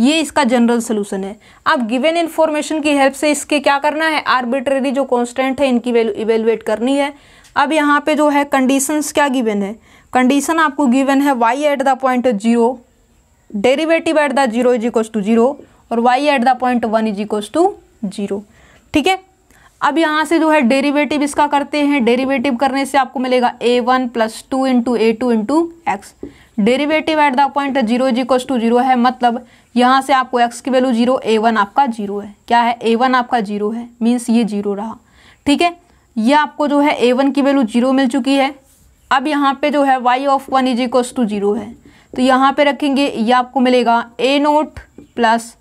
ये इसका जनरल सोल्यूशन है अब गिवेन इन्फॉर्मेशन की हेल्प से इसके क्या करना है आर्बिट्रेरी जो कॉन्स्टेंट है इनकी इवेलुएट करनी है अब यहाँ पे जो है कंडीशंस क्या गिवन है कंडीशन आपको गिवन है Y at the point zero derivative at the zero is इक्व to zero और Y at the point one is इक्व to zero ठीक है अब यहाँ से जो है डेरिवेटिव इसका करते हैं डेरिवेटिव करने से आपको मिलेगा A one plus two into A two into X derivative at the point zero is इक्व to zero है मतलब यहाँ से आपको एक्स की वैल्यू जीरो ए वन आपका जीरो है क्या है ए वन आपका जीरो है मीन्स ये जीरो रहा ठीक है ये आपको जो है ए वन की वैल्यू जीरो मिल चुकी है अब यहाँ पे जो है Y of one is इक्व to zero है तो यहाँ पे रखेंगे ये आपको मिलेगा ए नोट प्लस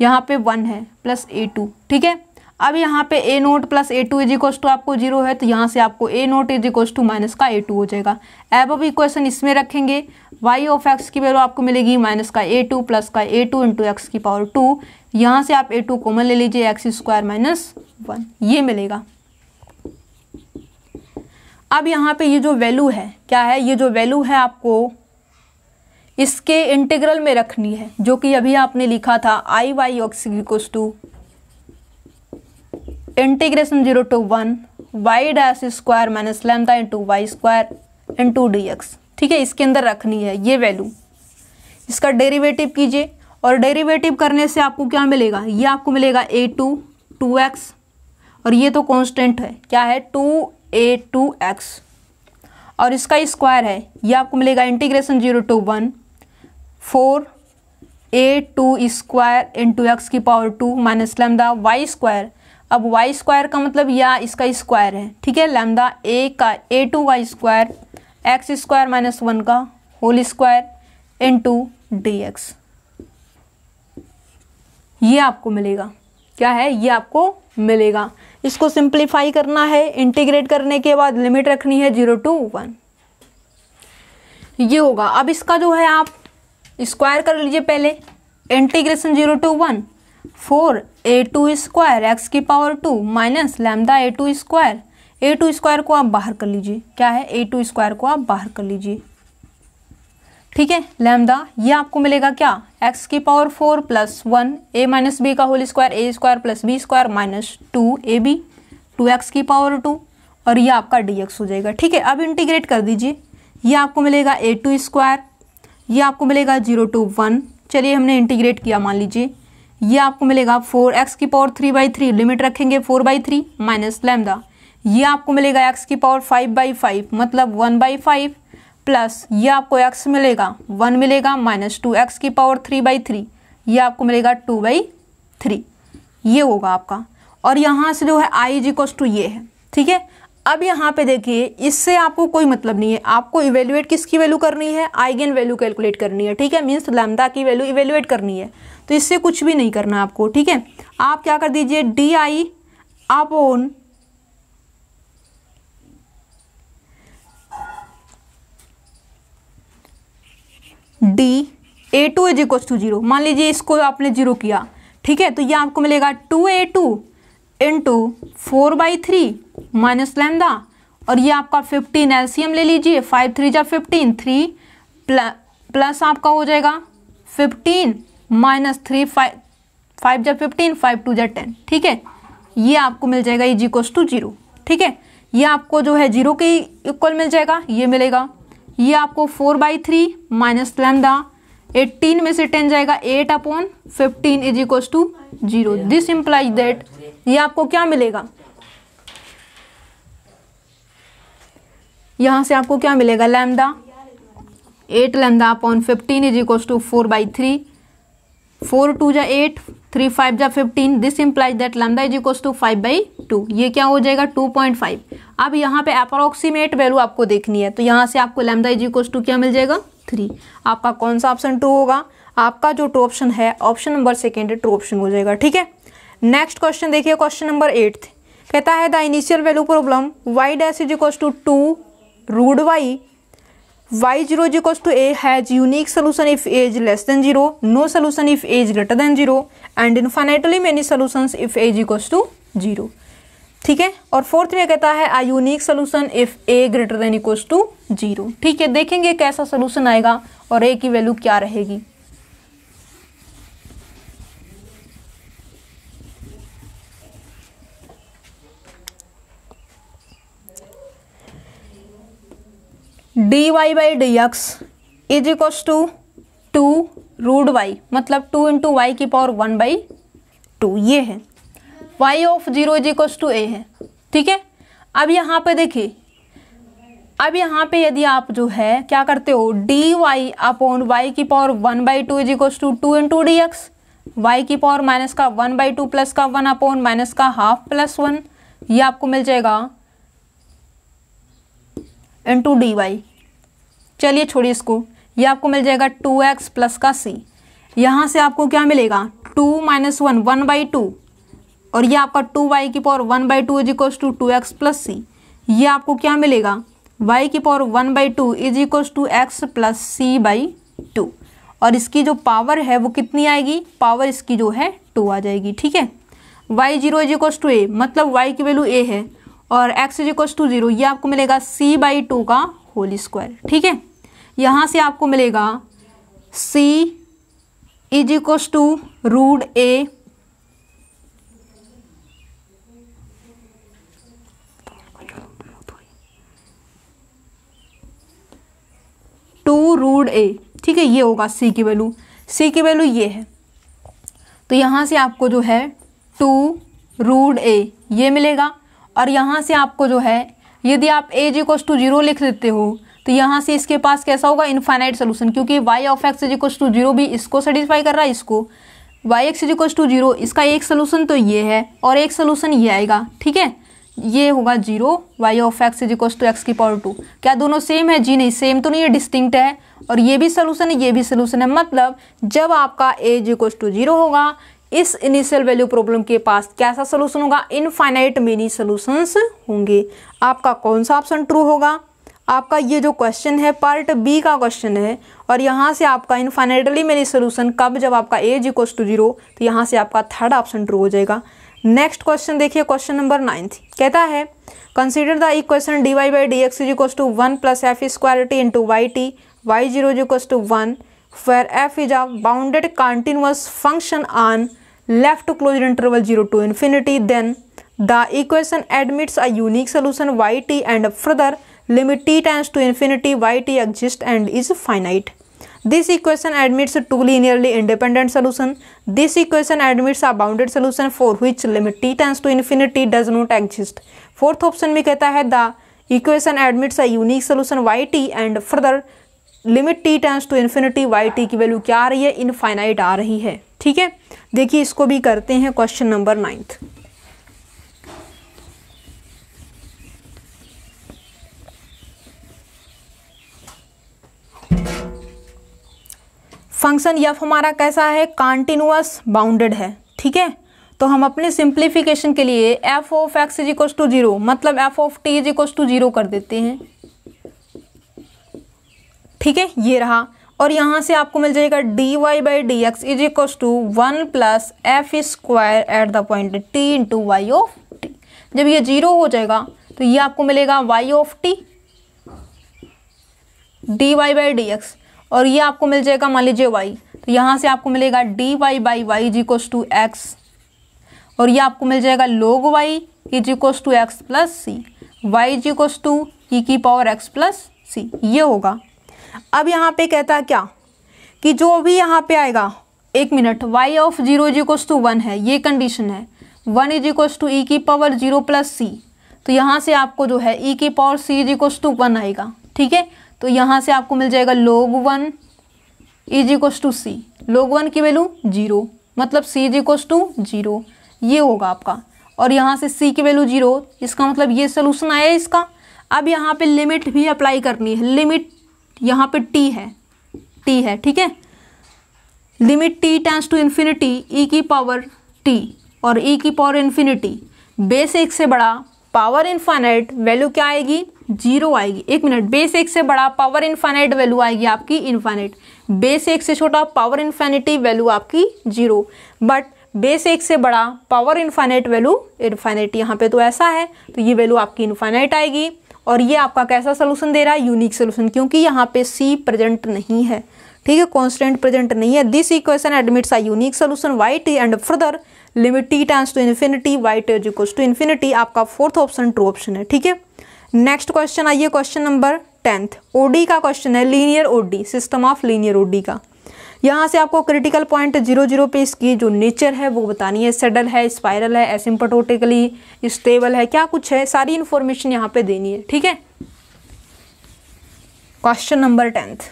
यहाँ पे वन है प्लस ए टू ठीक है अब यहाँ पे A note plus A two is equals to आपको जीरो है तो यहाँ से आपको A nought is इक्व to minus का ए टू हो जाएगा एब इक्वेशन इसमें रखेंगे वाई ऑफ एक्स की वैल्यू आपको मिलेगी माइनस का ए टू प्लस का ए टू इंटू एक्स की पावर टू यहाँ से आप ए टू कॉमन ले लीजिए एक्स स्क्वायर माइनस वन ये मिलेगा अब यहाँ पे ये जो वैल्यू है क्या है ये जो वैल्यू है आपको इसके इंटीग्रल में रखनी है जो कि अभी आपने लिखा था I Y of x equals to integration zero to one Y dash square minus lambda into Y square into D x ठीक है इसके अंदर रखनी है ये वैल्यू इसका डेरिवेटिव कीजिए और डेरिवेटिव करने से आपको क्या मिलेगा ये आपको मिलेगा ए टू टू एक्स और ये तो कांस्टेंट है क्या है टू ए टू एक्स और इसका स्क्वायर है ये आपको मिलेगा integration zero to one four A two square into X की power two minus lambda Y square अब वाई स्क्वायर का मतलब या इसका स्क्वायर है ठीक है लैमदा ए का A two Y square X square minus one का whole square into D x ये आपको मिलेगा क्या है ये आपको मिलेगा इसको सिंप्लीफाई करना है इंटीग्रेट करने के बाद लिमिट रखनी है जीरो टू वन ये होगा अब इसका जो है आप स्क्वायर कर लीजिए पहले integration zero to one four A two square X की power two minus lambda A two square A two square को आप बाहर कर लीजिए क्या है ए टू स्क्वायर को आप बाहर कर लीजिए ठीक है लैमडा ये आपको मिलेगा क्या एक्स की power four plus one A minus B का whole square A square plus B square minus two A B two x की पावर टू और ये आपका डी एक्स हो जाएगा ठीक है अब इंटीग्रेट कर दीजिए ये आपको मिलेगा ए टू स्क्वायर ये आपको मिलेगा जीरो टू वन चलिए हमने इंटीग्रेट किया मान लीजिए ये आपको मिलेगा फोर एक्स की power three by three limit रखेंगे four by three minus lambda ये आपको मिलेगा एक्स की पावर फाइव बाई फाइव मतलब वन बाई फाइव प्लस ये आपको एक्स मिलेगा वन मिलेगा माइनस टू एक्स की पावर थ्री बाई थ्री ये आपको मिलेगा टू बाई थ्री ये होगा आपका और यहाँ से जो है आई इज इक्वस टू ये है ठीक है अब यहाँ पे देखिए इससे आपको कोई मतलब नहीं है आपको इवेल्युएट किसकी वैल्यू करनी है आइगन वैल्यू कैलकुलेट करनी है ठीक है मीन्स लैम्डा की वैल्यू इवेल्युएट करनी है तो इससे कुछ भी नहीं करना आपको ठीक है आप क्या कर दीजिए D I upon D A two is इक्व to zero मान लीजिए इसको आपने जीरो किया ठीक है तो ये आपको मिलेगा two A two into four by three minus lambda और ये आपका फिफ्टीन एलसीएम ले लीजिए फाइव थ्री जा फिफ्टीन थ्री प्लस आपका हो जाएगा fifteen minus three five five जा फिफ्टीन फाइव टू जा टेन ठीक है ये आपको मिल जाएगा इज इक्वस टू जीरो ठीक है ये आपको जो है जीरो के इक्वल मिल जाएगा ये मिलेगा ये आपको four by three minus lambda eighteen में से टेन जाएगा eight upon fifteen is इक्व to zero this implies that ये आपको क्या मिलेगा यहां से आपको क्या मिलेगा lambda eight lambda upon fifteen is इक्व to four by three four two जा एट थ्री फाइव जा fifteen this implies that lambda is equals to five by two ये क्या हो जाएगा टू पॉइंट फाइव अब यहाँ पे अप्रोक्सीमेट वैल्यू आपको देखनी है तो यहाँ से आपको लैमडा इज इक्वल्स टू क्या मिल जाएगा थ्री आपका कौन सा ऑप्शन टू होगा आपका जो टू ऑप्शन है option number second two option हो जाएगा ठीक है नेक्स्ट क्वेश्चन देखिए क्वेश्चन नंबर एट्थ कहता है the initial value problem y dash is equals to two root y y zero जी कॉस to a has unique solution if a less than zero no solution if a greater than zero and infinitely many solution if a equal to zero ठीक है और fourth में कहता है I unique solution if a greater than equal to zero ठीक है देखेंगे कैसा सोल्यूशन आएगा और ए की वैल्यू क्या रहेगी d Y by D x is equals to two root y मतलब टू इंटू वाई की पावर वन बाई टू ये है Y of zero is equals to a है ठीक है अब यहाँ पे देखिए अब यहाँ पे यदि आप जो है क्या करते हो डी वाई अपॉन वाई की power one by two is equals to two into D x y की पावर माइनस का वन बाई टू प्लस का वन अपॉन माइनस का हाफ प्लस वन ये आपको मिल जाएगा इंटू डी वाई चलिए छोड़िए इसको ये आपको मिल जाएगा टू एक्स प्लस का सी यहाँ से आपको क्या मिलेगा two minus one one by two और ये आपका टू वाई की power one by two is equals to two x plus c ये आपको क्या मिलेगा वाई की power one by two is equals to x plus c by two और इसकी जो पावर है वो कितनी आएगी पावर इसकी जो है टू आ जाएगी ठीक है y zero is equals to a मतलब वाई की वैल्यू ए है और एक्स इज इक्व टू ज़ीरो ये आपको मिलेगा सी बाई टू का होल स्क्वायर ठीक है यहाँ से आपको मिलेगा सी is इक्व to root a two root a ठीक है ये होगा सी की वैल्यू सी की वैल्यू ये है तो यहाँ से आपको जो है टू रूड ए ये मिलेगा और यहाँ से आपको जो है यदि आप एज इक्व टू जीरो लिख देते हो तो यहाँ से इसके पास कैसा होगा इन्फाइनाइट सोल्यूशन क्योंकि y of x is to zero भी इसको सेटिस्फाई कर रहा है इसको y x is to zero इसका एक सोल्यूशन तो ये है और एक सोल्यूशन ये आएगा ठीक है ये होगा zero Y of x is to x की पावर टू क्या दोनों सेम है जी नहीं सेम तो नहीं है डिस्टिंक्ट है और ये भी सोल्यूशन है ये भी सोल्यूशन है मतलब जब आपका एज इक्व टू जीरो होगा इस इनिशियल वैल्यू प्रॉब्लम के पास कैसा सोल्यूशन होगा इनफाइनाइट मेनी सोल्यूशंस होंगे आपका कौन सा ऑप्शन ट्रू होगा आपका ये जो क्वेश्चन है पार्ट बी का क्वेश्चन है और यहाँ से आपका इनफाइनाइटली मेनी सोल्यूशन कब जब आपका एज इक्व टू जीरो तो यहाँ से आपका थर्ड ऑप्शन ट्रू हो जाएगा नेक्स्ट क्वेश्चन देखिए क्वेश्चन नंबर नाइन्थ कहता है consider the equation d Y by D x is इक्व to one plus f square t into y t y zero is इक्व to one where f is a bounded continuous function on left to closed interval 0 to infinity then the equation admits a unique solution yt and further limit t tends to infinity yt exists and is finite this equation admits two linearly independent solution this equation admits a bounded solution for which limit t tends to infinity does not exist fourth option में कहता है the equation admits a unique solution yt and further limit t tends to infinity y t की value क्या आ रही है infinite आ रही है ठीक है देखिए इसको भी करते हैं question number ninth function f हमारा कैसा है कॉन्टिन्यूस बाउंडेड है ठीक है तो हम अपने सिंप्लीफिकेशन के लिए f of x is equals to zero मतलब f of t is equals to zero कर देते हैं ठीक है ये रहा और यहाँ से आपको मिल जाएगा d Y by D x is इक्व to one plus f square at the point t into y of t जब ये जीरो हो जाएगा तो ये आपको मिलेगा y of t d Y by D x और ये आपको मिल जाएगा मान लीजिए वाई तो यहाँ से आपको मिलेगा d Y by y is इक्व to x और ये आपको मिल जाएगा log y is इक्व to x plus c y is इक्व to ई की पावर एक्स प्लस सी ये होगा अब यहाँ पे कहता है क्या कि जो भी यहाँ पे आएगा एक minute y of zero is equals to one है ये कंडीशन है वन इज इक्वस टू ई की पावर जीरो प्लस सी तो यहाँ से आपको जो है e की power c is equals to one आएगा ठीक है तो यहाँ से आपको मिल जाएगा log one is equals to c log one की वैल्यू जीरो मतलब c is equals to zero ये होगा आपका और यहाँ से c की वैल्यू जीरो इसका मतलब ये सोल्यूशन आया इसका अब यहाँ पे लिमिट भी अप्लाई करनी है लिमिट यहाँ पे टी है टी है ठीक है limit t tends to infinity e की पावर टी और ई e की पावर इन्फिनिटी बेस एक से बड़ा पावर इन्फाइनाइट वैल्यू क्या आएगी जीरो आएगी एक मिनट बेस एक से बड़ा पावर इन्फाइनाइट वैल्यू आएगी आपकी इन्फाइनाइट बेस एक से छोटा पावर इन्फाइनिटी वैल्यू आपकी जीरो बट बेस एक से बड़ा पावर इन्फाइनाइट वैल्यू इन्फाइनाइट यहाँ पे तो ऐसा है तो ये वैल्यू आपकी इन्फाइनाइट आएगी और ये आपका कैसा सोल्यूशन दे रहा है यूनिक सोल्यूशन क्योंकि यहाँ पे सी प्रेजेंट नहीं है ठीक है कॉन्स्टेंट प्रेजेंट नहीं है this equation admits a unique solution y t and further limit t tends to infinity y t is इक्व to infinity आपका फोर्थ ऑप्शन ट्रू ऑप्शन है ठीक है नेक्स्ट क्वेश्चन आइए क्वेश्चन नंबर टेंथ ओडी का क्वेश्चन है linear ODE system of linear ODE का यहाँ से आपको क्रिटिकल पॉइंट जीरो जीरो पे इसकी जो नेचर है वो बतानी है सेडल है स्पायरल है एसिम्पटोटिकली स्टेबल है क्या कुछ है सारी इन्फॉर्मेशन यहाँ पे देनी है ठीक है क्वेश्चन नंबर टेंथ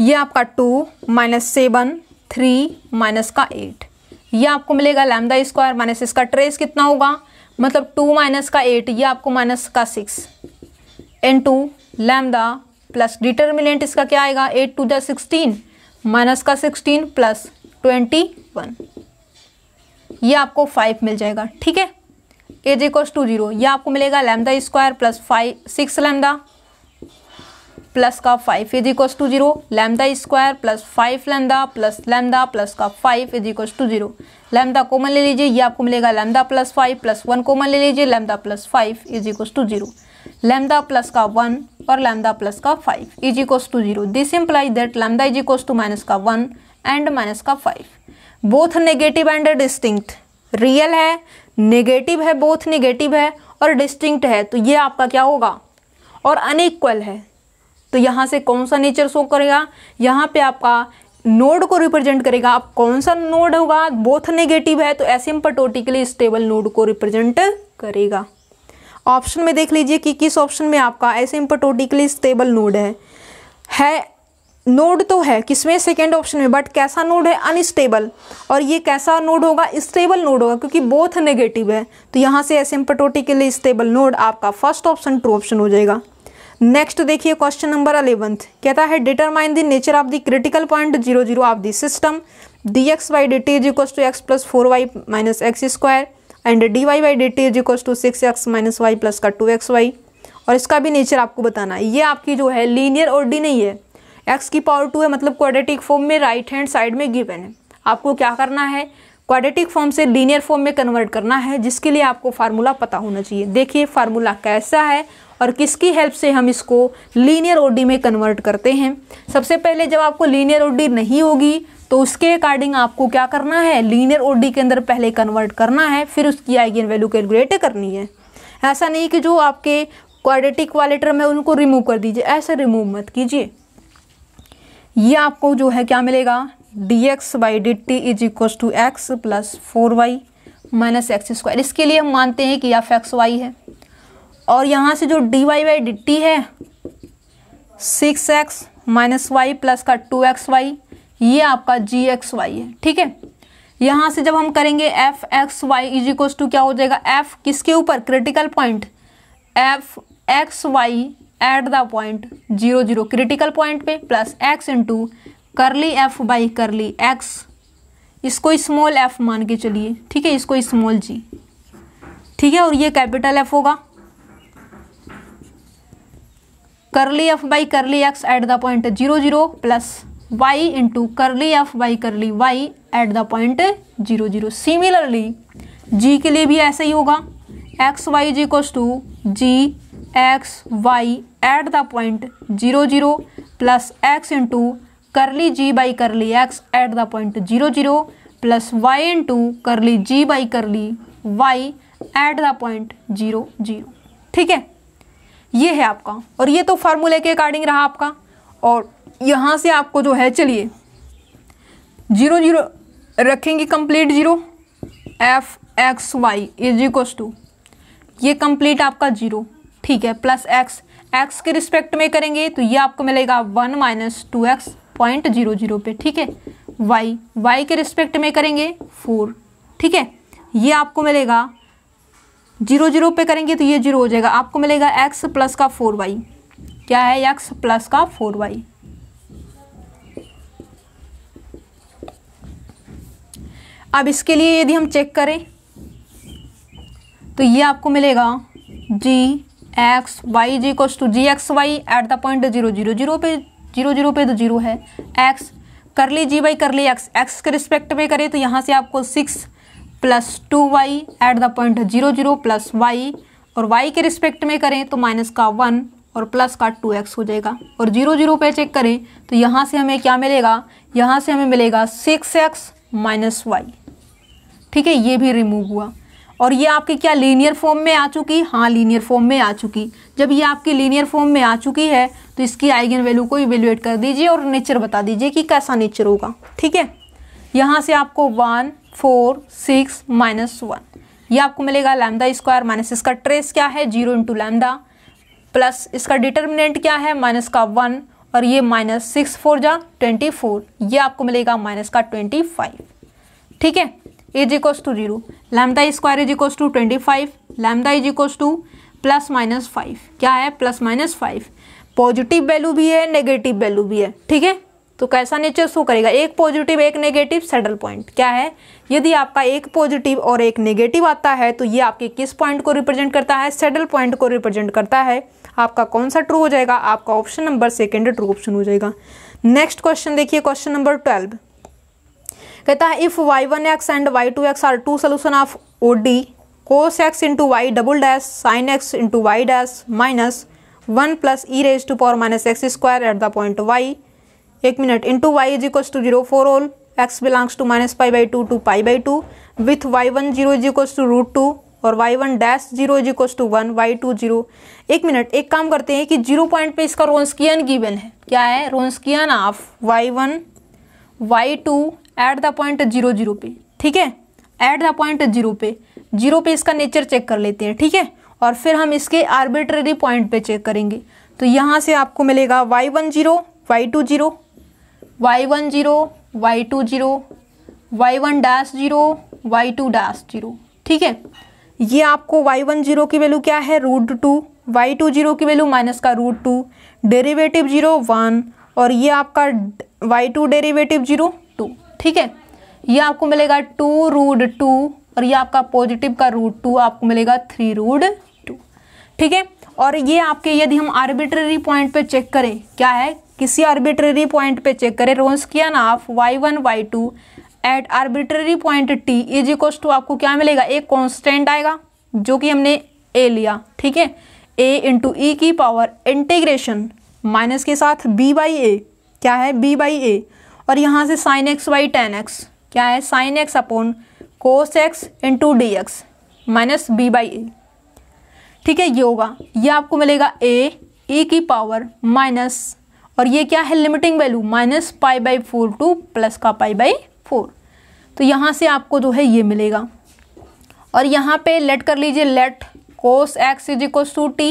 ये आपका two minus seven three minus का एट ये आपको मिलेगा लैमदा स्क्वायर माइनस इसका ट्रेस कितना होगा मतलब टू माइनस का एट ये आपको माइनस का six and two lambda plus determinant इसका क्या आएगा एट टू दिक्सटीन माइनस का सिक्सटीन प्लस ट्वेंटी वन ये आपको फाइव मिल जाएगा ठीक है एज इक्वल्स टू जीरो ये आपको मिलेगा lambda square plus five six lambda plus का five is equals to zero lambda square plus five lambda plus lambda plus का five is equals to zero lambda common ले लीजिए ये आपको मिलेगा lambda plus five plus one common ले लीजिए lambda plus five is equals to zero lambda plus का one और लैमदा प्लस का five is equals to zero this implies that lambda is equals to minus का one and minus का five both negative and distinct real है negative है both negative है और distinct है तो ये आपका क्या होगा और अनइक्वल है तो यहाँ से कौन सा नेचर शो करेगा यहाँ पे आपका नोड को रिप्रेजेंट करेगा आप कौन सा नोड होगा बोथ नेगेटिव है तो एसिम्पटोटिकली स्टेबल नोड को रिप्रेजेंट करेगा ऑप्शन में देख लीजिए कि किस ऑप्शन में आपका ऐसे इम्पोटोटिकली स्टेबल नोड है है नोड तो है किसमें सेकेंड ऑप्शन में बट कैसा नोड है अनस्टेबल और ये कैसा नोड होगा स्टेबल नोड होगा क्योंकि बोथ नेगेटिव है तो यहाँ से लिए स्टेबल नोड आपका फर्स्ट ऑप्शन ट्रू ऑप्शन हो जाएगा नेक्स्ट देखिए क्वेश्चन नंबर अलेवंथ कहता है determine the nature of the critical point zero zero of the system D x Y D T is इक्व to x plus four Y minus x square and D Y by D T is equals to six x minus Y plus का two x Y और इसका भी nature आपको बताना है ये आपकी जो है लीनियर और डी नहीं है एक्स की पावर टू है मतलब क्वाड्रेटिक फॉर्म में राइट हैंड साइड में गिवन है आपको क्या करना है क्वाड्रेटिक फॉर्म से लीनियर फॉर्म में कन्वर्ट करना है जिसके लिए आपको फार्मूला पता होना चाहिए देखिए फार्मूला कैसा है और किसकी हेल्प से हम इसको लीनियर ओडी में कन्वर्ट करते हैं सबसे पहले जब आपको लीनियर ओडी नहीं होगी तो उसके अकॉर्डिंग आपको क्या करना है लीनियर ओडी के अंदर पहले कन्वर्ट करना है फिर उसकी आइगन वैल्यू कैलकुलेट करनी है ऐसा नहीं कि जो आपके क्वाड्रेटिक टर्म में उनको रिमूव कर दीजिए ऐसा रिमूव मत कीजिए ये आपको जो है क्या मिलेगा d x by D T is इक्व to x plus four Y minus x square इसके लिए हम मानते हैं कि एफ एक्स वाई है और यहाँ से जो d Y by D t है six x minus Y plus का टू एक्स वाई ये आपका जी एक्स वाई है ठीक है यहाँ से जब हम करेंगे f x y is इक्व to क्या हो जाएगा एफ किसके ऊपर critical point f x Y at the point zero zero critical point पे plus x into curly F by curly x इसको स्मॉल एफ मान के चलिए ठीक है इसको स्मॉल जी ठीक है और ये कैपिटल एफ होगा curly F by curly X at the point zero zero plus Y into curly F by curly Y at the point zero zero similarly G के लिए भी ऐसा ही होगा X Y ji cos to ji x Y at the point zero zero plus x into curly G by curly X at the point zero zero plus Y into curly G by curly Y at the point zero zero ठीक है ये है आपका और ये तो फार्मूले के अकॉर्डिंग रहा आपका और यहाँ से आपको जो है चलिए जीरो जीरो रखेंगे complete zero f x y is equals to ये कंप्लीट आपका जीरो ठीक है प्लस एक्स एक्स के रिस्पेक्ट में करेंगे तो ये आपको मिलेगा one minus two x point zero zero पे ठीक है वाई वाई के रिस्पेक्ट में करेंगे फोर ठीक है ये आपको मिलेगा जीरो जीरो पे करेंगे तो ये जीरो हो जाएगा आपको मिलेगा एक्स प्लस का फोर वाई क्या है एक्स प्लस का फोर वाई अब इसके लिए यदि हम चेक करें तो ये आपको मिलेगा g x Y ji cos to ji x Y at the point zero zero zero पे जीरो जीरो पे तो जीरो है एक्स कर ली जी वाई कर ली एक्स एक्स के रिस्पेक्ट में करें तो यहाँ से आपको six plus two y at the point zero zero plus y और वाई के रिस्पेक्ट में करें तो माइनस का वन और प्लस का टू एक्स हो जाएगा और जीरो जीरो पे चेक करें तो यहाँ से हमें क्या मिलेगा यहाँ से हमें मिलेगा सिक्स एक्स माइनस वाई ठीक है ये भी रिमूव हुआ और ये आपकी क्या लीनियर फॉर्म में आ चुकी हाँ लीनियर फॉर्म में आ चुकी जब ये आपकी लीनियर फॉर्म में आ चुकी है तो इसकी आइगन वैल्यू को इवेल्युएट कर दीजिए और नेचर बता दीजिए कि कैसा नेचर होगा ठीक है यहाँ से आपको one four six minus one ये आपको मिलेगा लैमदा स्क्वायर माइनस इसका ट्रेस क्या है जीरो इंटू लैमदा प्लस इसका डिटर्मिनेंट क्या है माइनस का वन और ये माइनस सिक्स फोर जा ट्वेंटी फोर ये आपको मिलेगा माइनस का ट्वेंटी फाइव ठीक है is equals to zero lambda square is equals to twenty five lambda is equals to plus minus five क्या है plus minus five positive value भी है नेगेटिव वैल्यू भी है ठीक है तो कैसा नेचर शो करेगा एक पॉजिटिव एक नेगेटिव सेडल पॉइंट क्या है यदि आपका एक पॉजिटिव और एक नेगेटिव आता है तो ये आपके किस पॉइंट को रिप्रेजेंट करता है सेडल पॉइंट को रिप्रेजेंट करता है आपका कौन सा ट्रू हो जाएगा आपका option number second true option हो जाएगा नेक्स्ट क्वेश्चन देखिए क्वेश्चन नंबर ट्वेल्व कहता है if y one x and Y two x are two solution of O D cos x into y double dash sine x into Y dash minus one plus e raise to power minus x square at the point y एक मिनट into Y is equals to zero for all x belongs to minus pi by two two pi by two with y one zero is equals to root two और y one dash zero is equals to one y two zero एक मिनट एक काम करते हैं कि zero point पे इसका रोन्सकियन गिवन है क्या है Wronskian of Y one y two at the point zero zero पे ठीक है एट द पॉइंट जीरो पे जीरो पे इसका नेचर चेक कर लेते हैं ठीक है और फिर हम इसके आर्बिट्रेरी पॉइंट पे चेक करेंगे तो यहाँ से आपको मिलेगा y one zero y two zero Y one zero y two zero Y one dash zero y two dash zero ठीक है ये आपको वाई वन जीरो की वैल्यू क्या है root two y two zero की वैल्यू माइनस का root two derivative zero one और ये आपका वाई टू डेरीवेटिव जीरो ठीक है ये आपको मिलेगा टू रूड टू और ये आपका पॉजिटिव का रूट टू आपको मिलेगा थ्री रूड टू ठीक है और ये आपके यदि हम आर्बिट्ररी पॉइंट पे चेक करें क्या है किसी आर्बिट्ररी पॉइंट पे चेक करें रोन्स किया ना आप y one y two at arbitrary point t is equals to आपको क्या मिलेगा एक कॉन्स्टेंट आएगा जो कि हमने ए लिया ठीक है ए इंटू ई की पावर इंटीग्रेशन माइनस के साथ बी बाई ए क्या है बी बाई ए और यहाँ से sine x y tan x क्या है sine x upon cos x into D x minus b by a ठीक है ये होगा ये आपको मिलेगा ए ए की पावर माइनस और ये क्या है limiting value minus pi by four to plus का पाई बाई फोर तो यहाँ से आपको जो है ये मिलेगा और यहाँ पे लेट कर लीजिए let cos x is equals to t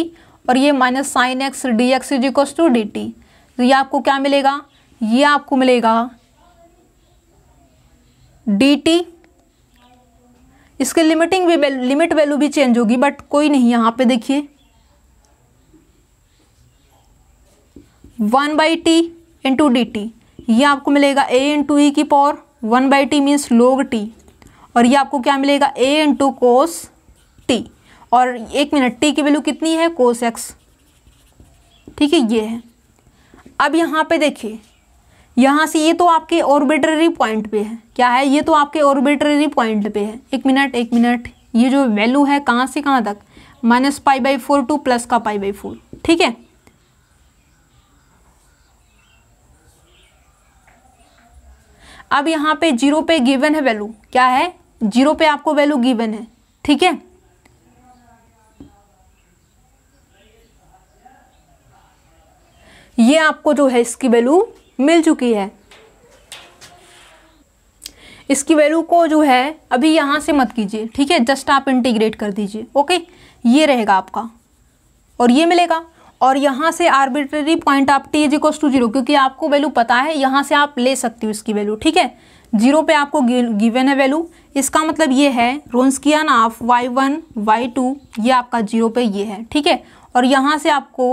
और ये minus sine x d x is equals to d t तो ये आपको क्या मिलेगा ये आपको मिलेगा डी टी इसके लिमिटिंग भी लिमिट वैल्यू भी चेंज होगी बट कोई नहीं यहाँ पे देखिए one by t into d t ये आपको मिलेगा ए इंटू ई की power one by t means log t और ये आपको क्या मिलेगा ए इंटू कोस टी और एक मिनट टी की वैल्यू कितनी है कोस एक्स ठीक है ये है अब यहाँ पे देखिए यहाँ से ये तो आपके ऑर्बिटरी पॉइंट पे है क्या है ये तो आपके ऑर्बिटरी पॉइंट पे है एक मिनट एक मिनट ये जो वैल्यू है कहाँ से कहाँ तक minus pi by four to plus का पाई बाई फोर ठीक है अब यहाँ पे जीरो पे गिवन है वैल्यू क्या है जीरो पे आपको वैल्यू गिवन है ठीक है ये आपको जो है इसकी वैल्यू मिल चुकी है इसकी वैल्यू को जो है अभी यहाँ से मत कीजिए ठीक है जस्ट आप इंटीग्रेट कर दीजिए ओके ये रहेगा आपका और ये मिलेगा और यहाँ से आर्बिट्रेरी पॉइंट आप t is equals to zero क्योंकि आपको वैल्यू पता है यहाँ से आप ले सकती हो इसकी वैल्यू ठीक है जीरो पे आपको गिवन है वैल्यू इसका मतलब ये है Wronskian of Y one y two ये आपका जीरो पे ये है ठीक है और यहाँ से आपको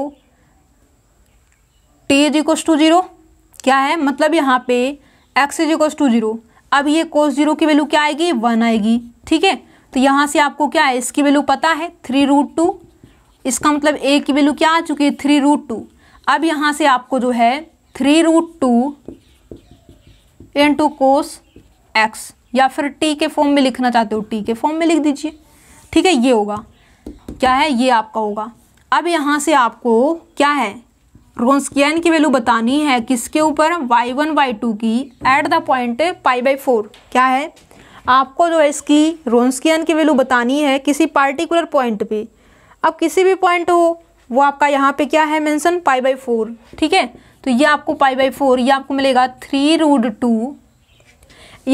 t is equals to zero क्या है मतलब यहाँ पे एक्स इज इक्व टू जीरो अब ये कोस जीरो की वैल्यू क्या आएगी वन आएगी ठीक है तो यहाँ से आपको क्या है इसकी वैल्यू पता है थ्री रूट टू इसका मतलब ए की वैल्यू क्या आ चुकी है थ्री रूट टू अब यहाँ से आपको जो है three root two into cos x या फिर टी के फॉर्म में लिखना चाहते हो टी के फॉर्म में लिख दीजिए ठीक है ये होगा क्या है ये आपका होगा अब यहाँ से आपको क्या है रोन्सकियन की वैल्यू बतानी है किसके ऊपर वाई वन वाई टू की at the point pi by four क्या है आपको जो है इसकी रोन्सकियन की वैल्यू बतानी है किसी पार्टिकुलर पॉइंट पे अब किसी भी पॉइंट हो वो आपका यहाँ पे क्या है मेंशन पाई बाई फोर ठीक है तो ये आपको पाई बाई फोर ये आपको मिलेगा थ्री रूड टू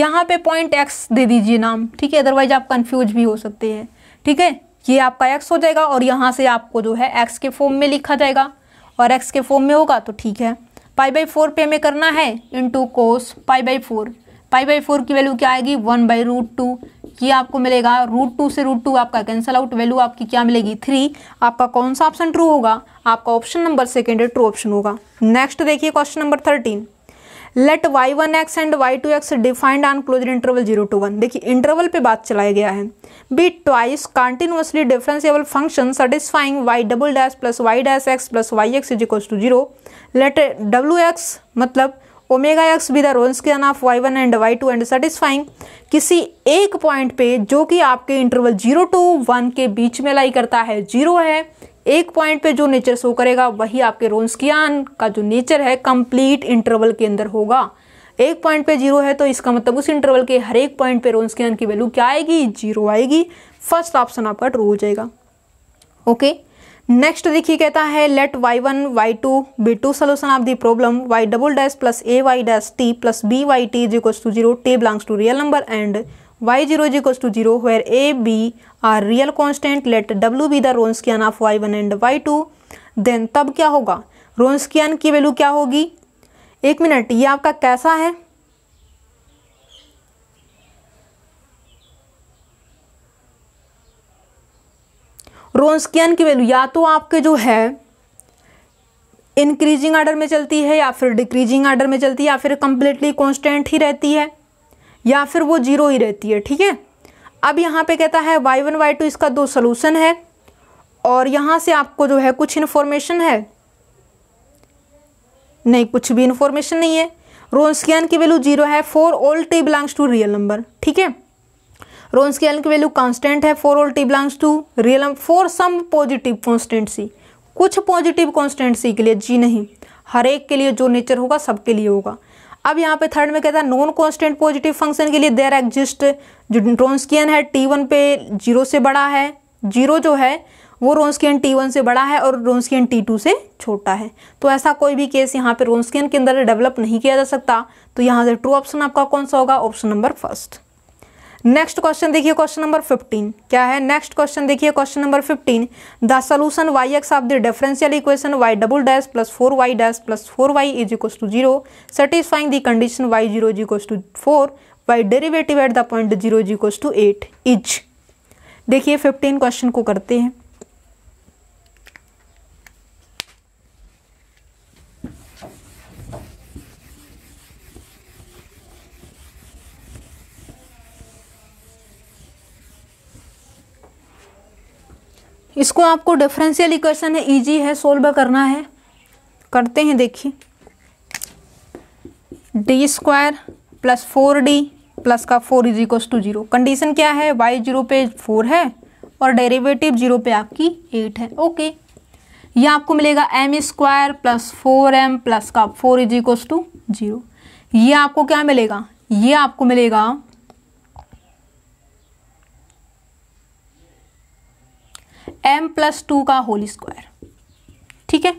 यहाँ पे पॉइंट एक्स दे दीजिए नाम ठीक है अदरवाइज आप कन्फ्यूज भी हो सकते हैं ठीक है ये आपका एक्स हो जाएगा और यहाँ से आपको जो है एक्स के फॉर्म में लिखा जाएगा और एक्स के फॉर्म में होगा तो ठीक है पाई बाई फोर पे हमें करना है two cos pi by four pi by four की वैल्यू क्या आएगी वन बाई रूट टू ये आपको मिलेगा रूट टू से रूट टू आपका कैंसल आउट वैल्यू आपकी क्या मिलेगी थ्री आपका कौन सा ऑप्शन ट्रू होगा आपका option number second true option होगा नेक्स्ट देखिए question number thirteen let Y one x and Y two X defined on closure interval zero to one देखिए इंटरवल पे बात चलाया गया है be twice continuously differentiable function satisfying Y double dash plus Y dash X plus Y x is इक्व to zero let W X मतलब omega X be the Wronskian of Y one and Y two and satisfying किसी एक point पे जो कि आपके interval zero to one के बीच में लाई करता है जीरो है एक पॉइंट पे जो नेचर शो करेगा वही आपके रोन्सकियान का जो नेचर है कंप्लीट इंटरवल के अंदर होगा एक पॉइंट पे जीरो है तो इसका मतलब उस इंटरवल के हर एक पॉइंट पे रोन्सकियान की वैल्यू क्या आएगी जीरो आएगी फर्स्ट ऑप्शन आपका ट्रू हो जाएगा ओके नेक्स्ट देखिए कहता है let Y one y two be two solution of the problem y double dash plus a y dash t plus b y t is equal to zero t belongs to real number and y0 is equals to 0 where a, b are real constant. Let w be the Wronskian of y1 and y2. Then तब क्या होगा Wronskian की value क्या होगी एक minute ये आपका कैसा है रोन्सकियन की वैल्यू या तो आपके जो है इंक्रीजिंग आर्डर में चलती है या फिर डिक्रीजिंग आर्डर में चलती है या फिर कंप्लीटली कांस्टेंट ही रहती है या फिर वो जीरो ही रहती है ठीक है अब यहाँ पे कहता है वाई वन वाई टू इसका दो सोलूसन है और यहाँ से आपको जो है कुछ इन्फॉर्मेशन है नहीं कुछ भी इन्फॉर्मेशन नहीं है रोन्सकियन की वैल्यू जीरो है for all t belongs to real number ठीक है रोन्सकियन की वैल्यू कांस्टेंट है for all t belongs to real for some positive c कुछ पॉजिटिव सी के लिए जी नहीं हर एक के लिए जो नेचर होगा सबके लिए होगा अब यहाँ पे थर्ड में कहता है नॉन कॉन्स्टेंट पॉजिटिव फंक्शन के लिए देर एग्जिस्ट जो ड्रोन्सकियन है टी वन पे जीरो से बड़ा है जीरो जो है वो रोन्सकियन टी वन से बड़ा है और रोन्सकियन टी टू से छोटा है तो ऐसा कोई भी केस यहाँ पे रोन्सकियन के अंदर डेवलप नहीं किया जा सकता तो यहाँ से ट्रू ऑप्शन आपका कौन सा होगा option number first next question देखिए क्वेश्चन नंबर 15 क्या है नेक्स्ट क्वेश्चन देखिए question number 15 the solution Y X of the differential equation Y double dash plus four Y dash plus four Y is इक्व to zero satisfying the condition Y zero is इक्व to four Y derivative at the point zero is इक्व to eight is देखिए fifteen question को करते हैं इसको आपको differential equation e है easy है solve करना है करते हैं देखिए d square plus four d plus का four is इक्व to zero condition क्या है वाई जीरो पे फोर है और डेरिवेटिव जीरो पे आपकी एट है ओके ये आपको मिलेगा m square plus four m plus का फोर इज इक्व टू जीरो ये आपको क्या मिलेगा ये आपको मिलेगा एम प्लस टू का होल स्क्वायर ठीक है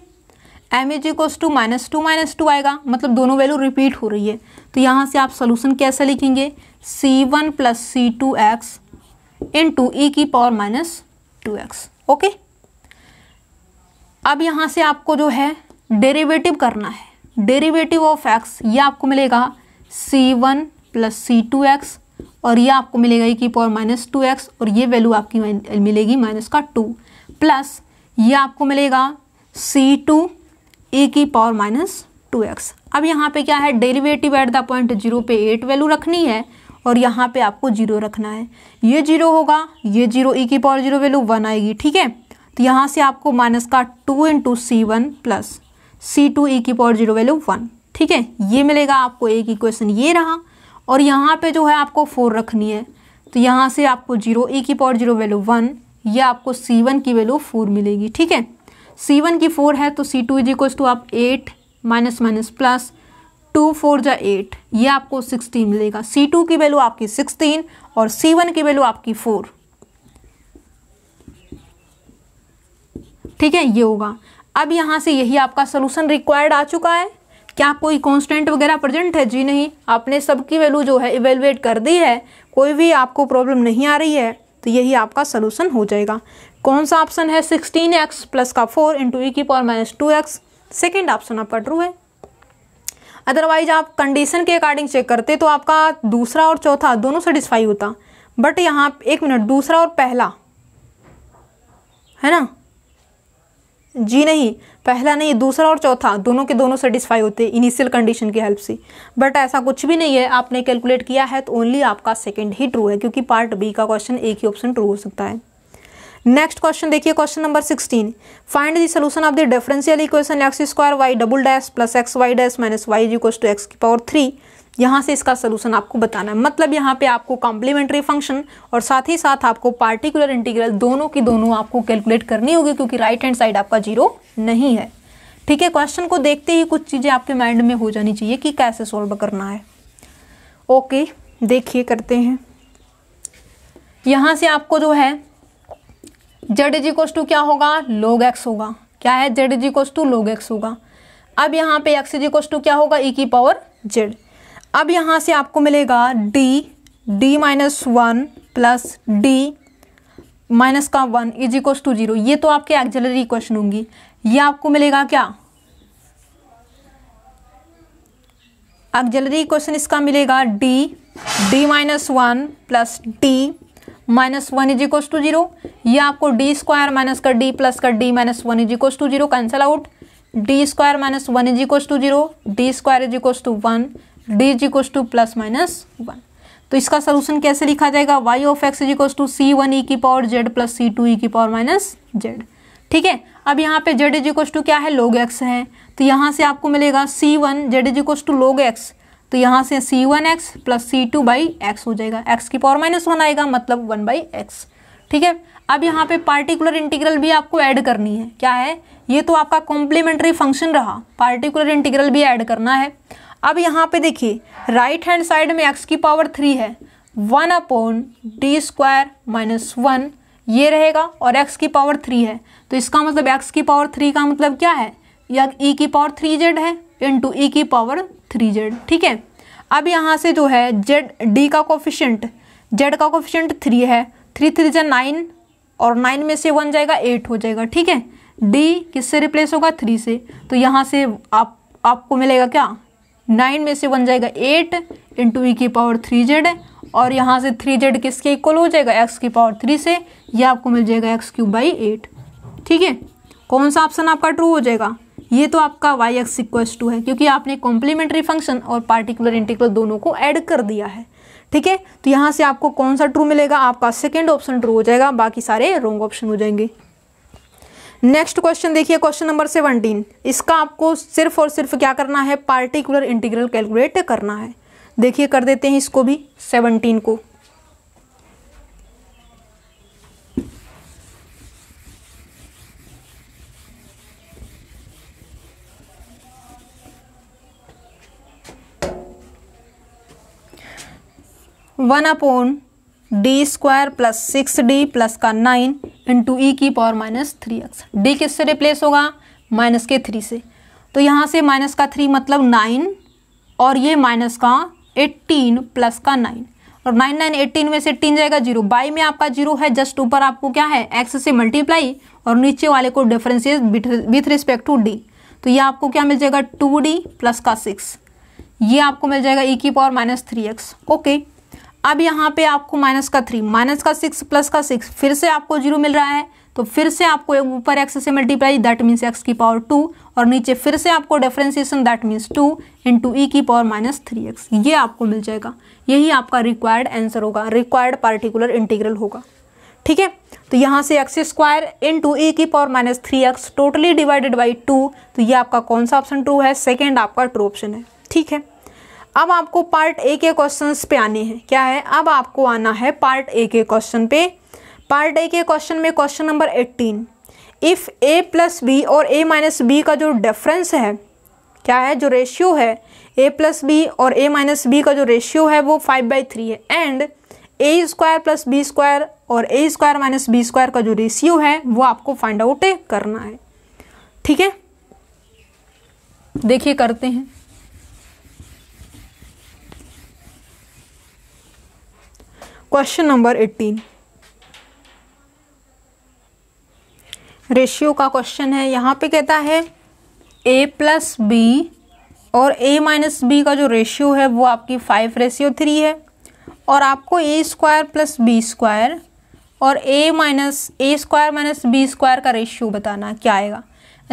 M is इक्व to minus two minus two आएगा मतलब दोनों वैल्यू रिपीट हो रही है तो यहाँ से आप सोल्यूशन कैसे लिखेंगे सी वन प्लस सी टू एक्स इन टू ई की power minus two x okay अब यहाँ से आपको जो है डेरिवेटिव करना है डेरिवेटिव ऑफ एक्स ये आपको मिलेगा सी वन प्लस सी टू एक्स और ये आपको मिलेगा ई की पावर माइनस टू एक्स और ये वैल्यू आपकी मिलेगी माइनस का टू प्लस ये आपको मिलेगा सी टू ए की पावर माइनस टू एक्स अब यहाँ पे क्या है derivative at the point zero पे एट वैल्यू रखनी है और यहाँ पे आपको जीरो रखना है ये जीरो होगा ये जीरो ई e की पावर जीरो वैल्यू वन आएगी ठीक है तो यहाँ से आपको माइनस का two into c one plus सी टू ई की पावर जीरो वैल्यू वन ठीक है ये मिलेगा आपको एक इक्वेशन ये रहा और यहाँ पे जो है आपको फोर रखनी है तो यहाँ से आपको जीरो ए की पावर जीरो वैल्यू वन ये आपको सी वन की वैल्यू फोर मिलेगी ठीक है सी वन की फोर है तो c two is equals to आप eight minus minus plus two four जा एट ये आपको सिक्सटीन मिलेगा सी टू की वैल्यू आपकी सिक्सटीन और सी वन की वैल्यू आपकी फोर ठीक है ये होगा अब यहाँ से यही आपका सोल्यूशन रिक्वायर्ड आ चुका है क्या कोई कॉन्स्टेंट वगैरह प्रेजेंट है जी नहीं आपने सबकी वैल्यू जो है इवेलुएट कर दी है कोई भी आपको प्रॉब्लम नहीं आ रही है तो यही आपका सोलूशन हो जाएगा कौन सा ऑप्शन है सिक्सटीन एक्स प्लस का फोर इंटू ई की power minus two x second option आपका ट्रू है अदरवाइज आप कंडीशन के अकॉर्डिंग चेक करते तो आपका दूसरा और चौथा दोनों सेटिस्फाई होता बट यहाँ एक मिनट दूसरा और पहला है ना जी नहीं पहला नहीं दूसरा और चौथा दोनों के दोनों सेटिस्फाई होते हैं इनिशियल कंडीशन की हेल्प से बट ऐसा कुछ भी नहीं है आपने कैलकुलेट किया है तो ओनली आपका सेकेंड ही ट्रू है क्योंकि पार्ट बी का क्वेश्चन एक ही ऑप्शन ट्रू हो सकता है नेक्स्ट क्वेश्चन देखिए question number sixteen find the solution of the differential equation x square y double dash plus x Y dash minus y is to x की power three यहाँ से इसका solution आपको बताना है मतलब यहाँ पे आपको कॉम्प्लीमेंट्री फंक्शन और साथ ही साथ आपको पार्टिकुलर इंटीग्रल दोनों की दोनों आपको कैलकुलेट करनी होगी क्योंकि राइट हैंड साइड आपका जीरो नहीं है ठीक है क्वेश्चन को देखते ही कुछ चीज़ें आपके माइंड में हो जानी चाहिए कि कैसे सॉल्व करना है ओके देखिए करते हैं यहाँ से आपको जो है जेड जी कोस्टू क्या होगा लोग एक्स होगा क्या है जेड जी इक्वस लोग एक्स होगा अब यहाँ पे एक्स जी कोस्टू क्या होगा ई e की पावर जेड अब यहाँ से आपको मिलेगा d d minus one plus D minus का one is equals to zero ये तो आपके एक्जलरी क्वेश्चन होंगी ये आपको मिलेगा क्या एक्जलरी क्वेश्चन इसका मिलेगा d d minus one plus D minus one is equals to zero ये आपको डी स्क्वायर माइनस का d प्लस का d minus one is equals to zero cancel out D square minus one is equals to zero D square is equals to one D is इक्व to plus minus one तो इसका solution कैसे लिखा जाएगा Y of x is इक्व to C one E की power Z plus सी two ई की power minus Z ठीक है अब यहाँ पे जेड इज इक्व टू क्या है लोग एक्स है तो यहाँ से आपको मिलेगा सी one Z is इक्व to log X तो यहाँ से C one X plus C two by X हो जाएगा एक्स की पावर माइनस वन आएगा मतलब वन बाई एक्स ठीक है अब यहाँ पे पार्टिकुलर इंटीग्रल भी आपको ऐड करनी है क्या है ये तो आपका कॉम्प्लीमेंट्री फंक्शन रहा पार्टिकुलर इंटीग्रल भी ऐड करना है अब यहाँ पे देखिए राइट हैंड साइड में एक्स की पावर थ्री है one upon D square minus one ये रहेगा और एक्स की पावर थ्री है तो इसका मतलब एक्स की पावर थ्री का मतलब क्या है या ई e की पावर थ्री जेड है इंटू ई e की पावर थ्री जेड ठीक है अब यहाँ से जो है जेड डी का कोफिशेंट जेड का कोफिशेंट थ्री है थ्री थ्री जो नाइन और नाइन में से वन जाएगा एट हो जाएगा ठीक है डी किससे रिप्लेस होगा थ्री से तो यहाँ से आप आपको मिलेगा क्या नाइन में से बन जाएगा एट इंटू ई e की पावर थ्री जेड और यहाँ से थ्री जेड किसके इक्वल हो जाएगा एक्स की पावर थ्री से ये आपको मिल जाएगा एक्स क्यूब बाई एट ठीक है कौन सा ऑप्शन आपका ट्रू हो जाएगा ये तो आपका वाई एक्स इक्वल्स टू है क्योंकि आपने कॉम्प्लीमेंट्री फंक्शन और पार्टिकुलर इंटीग्रल दोनों को ऐड कर दिया है ठीक है तो यहाँ से आपको कौन सा ट्रू मिलेगा आपका सेकेंड ऑप्शन ट्रू हो जाएगा बाकी सारे रॉन्ग ऑप्शन हो जाएंगे नेक्स्ट क्वेश्चन देखिए क्वेश्चन नंबर सेवनटीन इसका आपको सिर्फ और सिर्फ क्या करना है पार्टिकुलर इंटीग्रल कैलकुलेट करना है देखिए कर देते हैं इसको भी सेवनटीन को one upon D square plus six D plus का नाइन इंटू ई e की power minus three X D किससे रिप्लेस होगा माइनस के थ्री से तो यहाँ से माइनस का थ्री मतलब नाइन और ये माइनस का एट्टीन प्लस का नाइन और नाइन नाइन एट्टीन में से एट्टीन जाएगा जीरो बाई में आपका जीरो है जस्ट ऊपर आपको क्या है एक्स से मल्टीप्लाई और नीचे वाले को differentiate with respect to D तो ये आपको क्या मिल जाएगा टू डी प्लस का सिक्स ये आपको मिल जाएगा ई e की power minus three X okay अब यहाँ पे आपको माइनस का थ्री माइनस का सिक्स प्लस का सिक्स फिर से आपको जीरो मिल रहा है तो फिर से आपको ऊपर एक्स से मल्टीप्लाई दैट मीन्स एक्स की पावर टू और नीचे फिर से आपको differentiation that means two into ई की पावर माइनस थ्री एक्स ये आपको मिल जाएगा यही आपका रिक्वायर्ड आंसर होगा रिक्वायर्ड पार्टिकुलर इंटीग्रल होगा ठीक है तो यहाँ से एक्स स्क्वायर इन टू ई की power minus three X totally divided by two तो ये आपका कौन सा ऑप्शन ट्रू है सेकेंड आपका ट्रू ऑप्शन है ठीक है अब आपको पार्ट ए के क्वेश्चन पे आने हैं क्या है अब आपको आना है पार्ट ए के क्वेश्चन पे पार्ट ए के क्वेश्चन में question number eighteen if A plus B और ए माइनस बी का जो डिफरेंस है क्या है जो रेशियो है ए प्लस बी और ए माइनस बी का जो रेशियो है वो फाइव बाई थ्री है and A square plus B square और A square minus B square का जो रेशियो है वो आपको फाइंड आउट करना है ठीक है देखिए करते हैं क्वेश्चन नंबर एट्टीन रेशियो का क्वेश्चन है यहाँ पे कहता है ए प्लस बी और ए माइनस बी का जो रेशियो है वो आपकी फाइव रेशियो थ्री है और आपको A square plus B square और A minus A square minus B square का रेशियो बताना क्या आएगा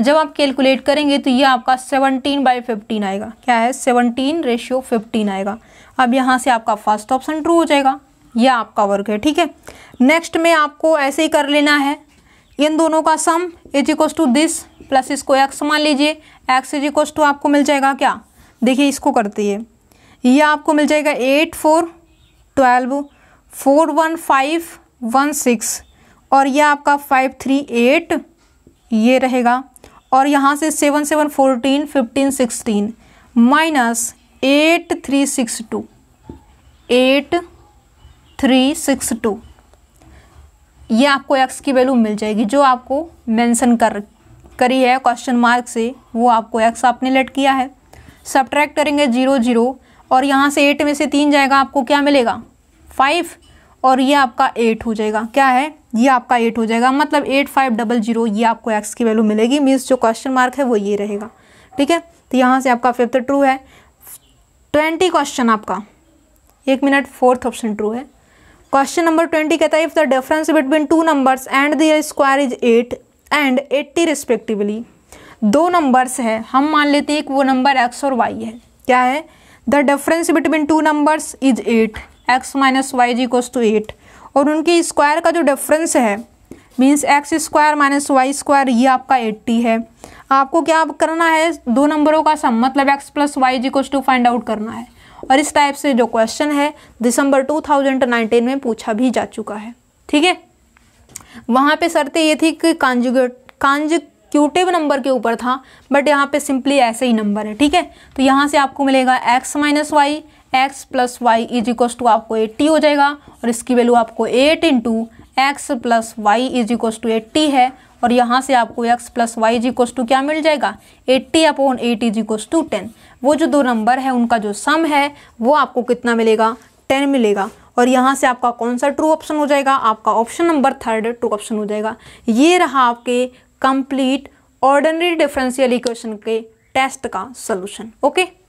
जब आप कैलकुलेट करेंगे तो ये आपका सेवनटीन बाई फिफ्टीन आएगा क्या है सेवनटीन रेशियो फिफ्टीन आएगा अब यहाँ से आपका फर्स्ट ऑप्शन ट्रू हो जाएगा यह आपका वर्ग है ठीक है नेक्स्ट में आपको ऐसे ही कर लेना है इन दोनों का sum is इक्व to this plus इसको एक्स मान लीजिए एक्स इज इक्व टू आपको मिल जाएगा क्या देखिए इसको करती है ये आपको मिल जाएगा eight four twelve four one five one six और यह आपका फाइव थ्री एट ये रहेगा और यहाँ से seven seven fourteen fifteen sixteen minus eight three six two eight three six two ये आपको एक्स की वैल्यू मिल जाएगी जो आपको मेंशन कर करी है क्वेश्चन मार्क से वो आपको एक्स आपने लेट किया है सब्ट्रैक्ट करेंगे जीरो जीरो और यहाँ से एट में से तीन जाएगा आपको क्या मिलेगा फाइव और ये आपका एट हो जाएगा क्या है ये आपका एट हो जाएगा मतलब एट फाइव डबल जीरो ये आपको एक्स की वैल्यू मिलेगी मीन्स जो क्वेश्चन मार्क है वो ये रहेगा ठीक है तो यहाँ से आपका फिफ्थ ट्रू है ट्वेंटी क्वेश्चन आपका एक मिनट फोर्थ ऑप्शन ट्रू है क्वेश्चन नंबर ट्वेंटी कहता है if the difference between two numbers and their square is eight and eighty respectively दो नंबर्स है हम मान लेते हैं एक वो नंबर एक्स और वाई है क्या है the difference between two numbers is eight X minus Y ji cos to eight और उनके स्क्वायर का जो डिफरेंस है means X square minus Y square ये आपका एट्टी है आपको क्या करना है दो नंबरों का सम मतलब X plus Y ji cos to find out करना है और इस टाइप से जो क्वेश्चन है दिसंबर 2019 में पूछा भी जा चुका है ठीक है वहाँ पे शर्तें ये थी कि कांजुगेट कांजुक्यूटिव नंबर के ऊपर था बट यहाँ पे सिंपली ऐसे ही नंबर है ठीक है तो यहाँ से आपको मिलेगा X minus Y X plus Y is इक्व to आपको एट्टी हो जाएगा और इसकी वैल्यू आपको eight into X plus Y is इक्व to eighty है और यहाँ से आपको X plus Y ji cos to क्या मिल जाएगा एट्टी अपॉन एटी जी कोस टू टेन वो जो दो नंबर है उनका जो सम है वो आपको कितना मिलेगा टेन मिलेगा और यहाँ से आपका कौन सा ट्रू ऑप्शन हो जाएगा आपका option number third true option हो जाएगा ये रहा आपके कंप्लीट ऑर्डनरी डिफरेंशियल इक्वेशन के टेस्ट का सोल्यूशन ओके